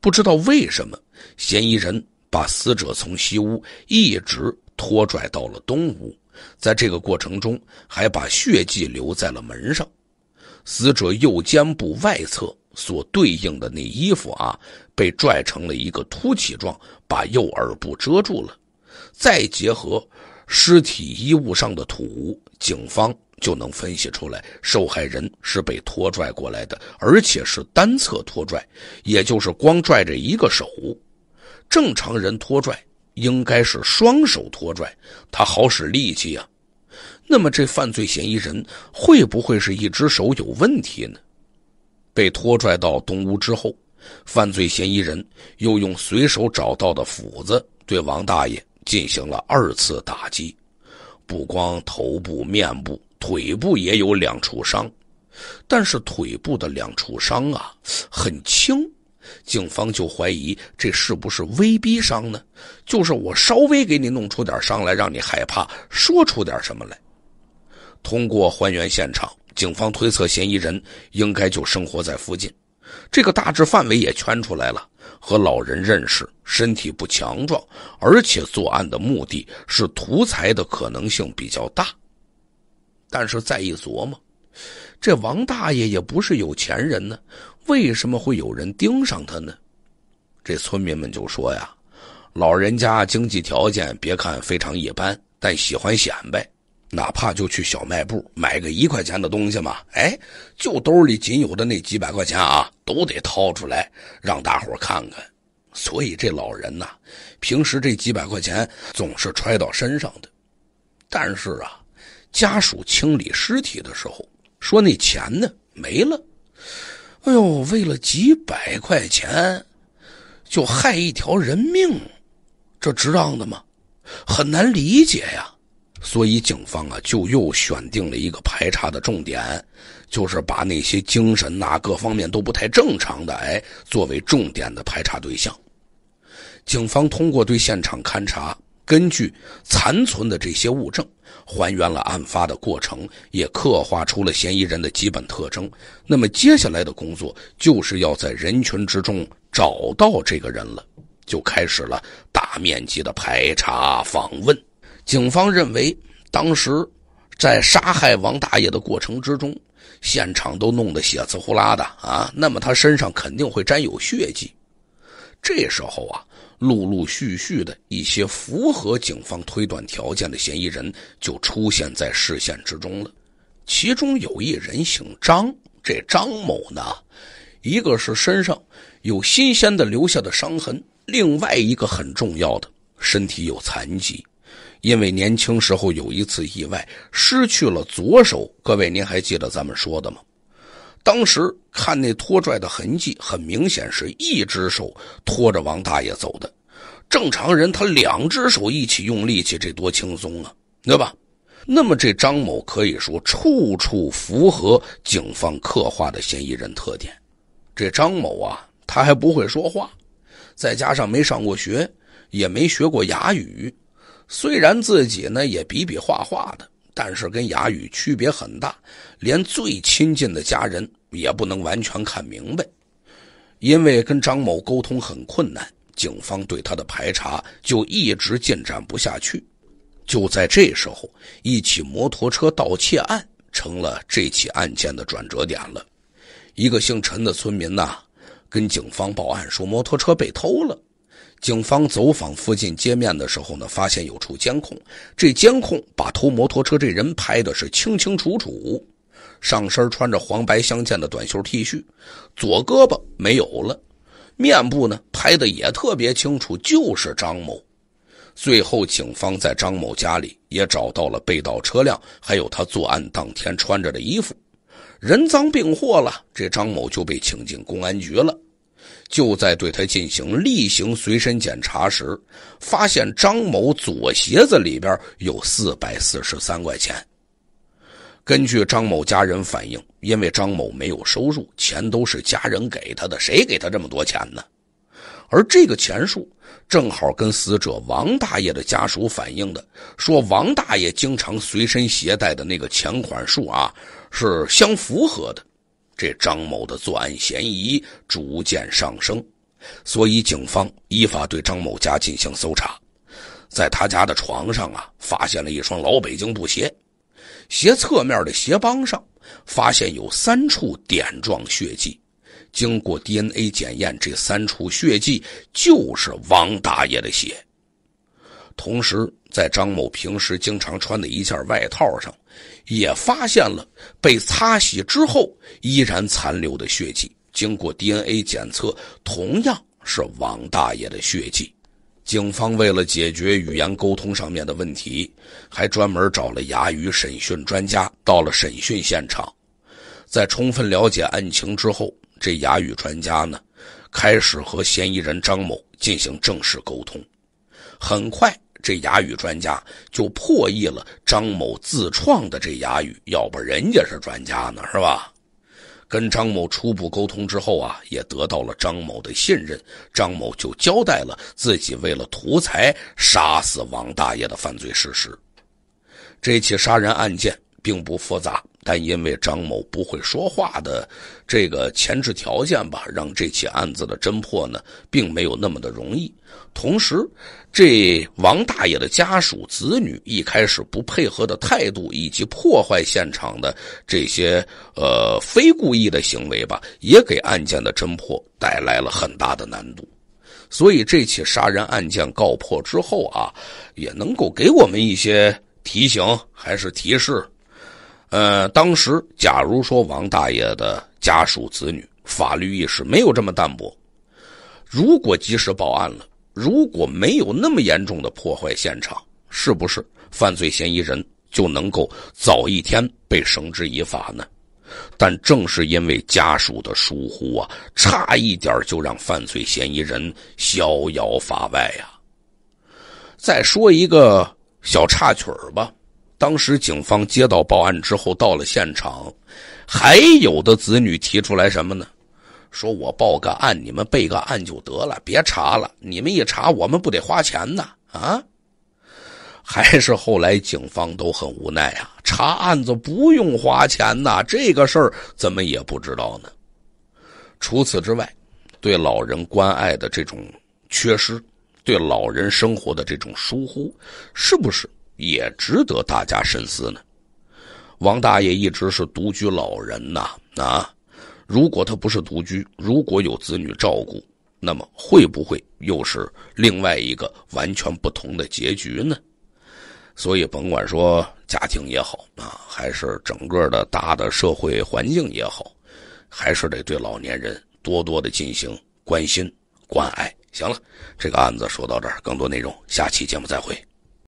不知道为什么，嫌疑人把死者从西屋一直拖拽到了东屋，在这个过程中还把血迹留在了门上，死者右肩部外侧。所对应的那衣服啊，被拽成了一个凸起状，把右耳部遮住了。再结合尸体衣物上的土，警方就能分析出来，受害人是被拖拽过来的，而且是单侧拖拽，也就是光拽着一个手。正常人拖拽应该是双手拖拽，他好使力气呀。那么这犯罪嫌疑人会不会是一只手有问题呢？被拖拽到东屋之后，犯罪嫌疑人又用随手找到的斧子对王大爷进行了二次打击，不光头部、面部、腿部也有两处伤，但是腿部的两处伤啊很轻，警方就怀疑这是不是威逼伤呢？就是我稍微给你弄出点伤来，让你害怕，说出点什么来。通过还原现场。警方推测，嫌疑人应该就生活在附近，这个大致范围也圈出来了。和老人认识，身体不强壮，而且作案的目的是图财的可能性比较大。但是再一琢磨，这王大爷也不是有钱人呢，为什么会有人盯上他呢？这村民们就说呀，老人家经济条件别看非常一般，但喜欢显摆。哪怕就去小卖部买个一块钱的东西嘛，哎，就兜里仅有的那几百块钱啊，都得掏出来让大伙看看。所以这老人呐，平时这几百块钱总是揣到身上的。但是啊，家属清理尸体的时候说那钱呢没了。哎呦，为了几百块钱，就害一条人命，这值当的吗？很难理解呀。所以，警方啊，就又选定了一个排查的重点，就是把那些精神呐，各方面都不太正常的，哎，作为重点的排查对象。警方通过对现场勘查，根据残存的这些物证，还原了案发的过程，也刻画出了嫌疑人的基本特征。那么，接下来的工作就是要在人群之中找到这个人了，就开始了大面积的排查访问。警方认为，当时在杀害王大爷的过程之中，现场都弄得血渍呼啦的啊，那么他身上肯定会沾有血迹。这时候啊，陆陆续续的一些符合警方推断条件的嫌疑人就出现在视线之中了。其中有一人姓张，这张某呢，一个是身上有新鲜的留下的伤痕，另外一个很重要的，身体有残疾。因为年轻时候有一次意外失去了左手，各位您还记得咱们说的吗？当时看那拖拽的痕迹，很明显是一只手拖着王大爷走的。正常人他两只手一起用力气，这多轻松啊，对吧？那么这张某可以说处处符合警方刻画的嫌疑人特点。这张某啊，他还不会说话，再加上没上过学，也没学过哑语。虽然自己呢也比比划划的，但是跟哑语区别很大，连最亲近的家人也不能完全看明白，因为跟张某沟通很困难，警方对他的排查就一直进展不下去。就在这时候，一起摩托车盗窃案成了这起案件的转折点了。一个姓陈的村民呢，跟警方报案说摩托车被偷了。警方走访附近街面的时候呢，发现有处监控，这监控把偷摩托车这人拍的是清清楚楚，上身穿着黄白相间的短袖 T 恤，左胳膊没有了，面部呢拍的也特别清楚，就是张某。最后，警方在张某家里也找到了被盗车辆，还有他作案当天穿着的衣服，人赃并获了，这张某就被请进公安局了。就在对他进行例行随身检查时，发现张某左鞋子里边有四百四十三块钱。根据张某家人反映，因为张某没有收入，钱都是家人给他的，谁给他这么多钱呢？而这个钱数正好跟死者王大爷的家属反映的说，王大爷经常随身携带的那个钱款数啊是相符合的。这张某的作案嫌疑逐渐上升，所以警方依法对张某家进行搜查，在他家的床上啊，发现了一双老北京布鞋，鞋侧面的鞋帮上发现有三处点状血迹，经过 DNA 检验，这三处血迹就是王大爷的血。同时，在张某平时经常穿的一件外套上。也发现了被擦洗之后依然残留的血迹，经过 DNA 检测，同样是王大爷的血迹。警方为了解决语言沟通上面的问题，还专门找了哑语审讯专家到了审讯现场，在充分了解案情之后，这哑语专家呢，开始和嫌疑人张某进行正式沟通，很快。这哑语专家就破译了张某自创的这哑语，要不人家是专家呢，是吧？跟张某初步沟通之后啊，也得到了张某的信任，张某就交代了自己为了图财杀死王大爷的犯罪事实。这起杀人案件并不复杂。但因为张某不会说话的这个前置条件吧，让这起案子的侦破呢，并没有那么的容易。同时，这王大爷的家属子女一开始不配合的态度，以及破坏现场的这些呃非故意的行为吧，也给案件的侦破带来了很大的难度。所以，这起杀人案件告破之后啊，也能够给我们一些提醒，还是提示。呃，当时假如说王大爷的家属子女法律意识没有这么淡薄，如果及时报案了，如果没有那么严重的破坏现场，是不是犯罪嫌疑人就能够早一天被绳之以法呢？但正是因为家属的疏忽啊，差一点就让犯罪嫌疑人逍遥法外呀。再说一个小插曲吧。当时警方接到报案之后，到了现场，还有的子女提出来什么呢？说我报个案，你们备个案就得了，别查了。你们一查，我们不得花钱呢？啊？还是后来警方都很无奈啊，查案子不用花钱呐，这个事儿怎么也不知道呢？除此之外，对老人关爱的这种缺失，对老人生活的这种疏忽，是不是？也值得大家深思呢。王大爷一直是独居老人呐啊！如果他不是独居，如果有子女照顾，那么会不会又是另外一个完全不同的结局呢？所以，甭管说家庭也好啊，还是整个的大的社会环境也好，还是得对老年人多多的进行关心关爱。行了，这个案子说到这儿，更多内容下期节目再会。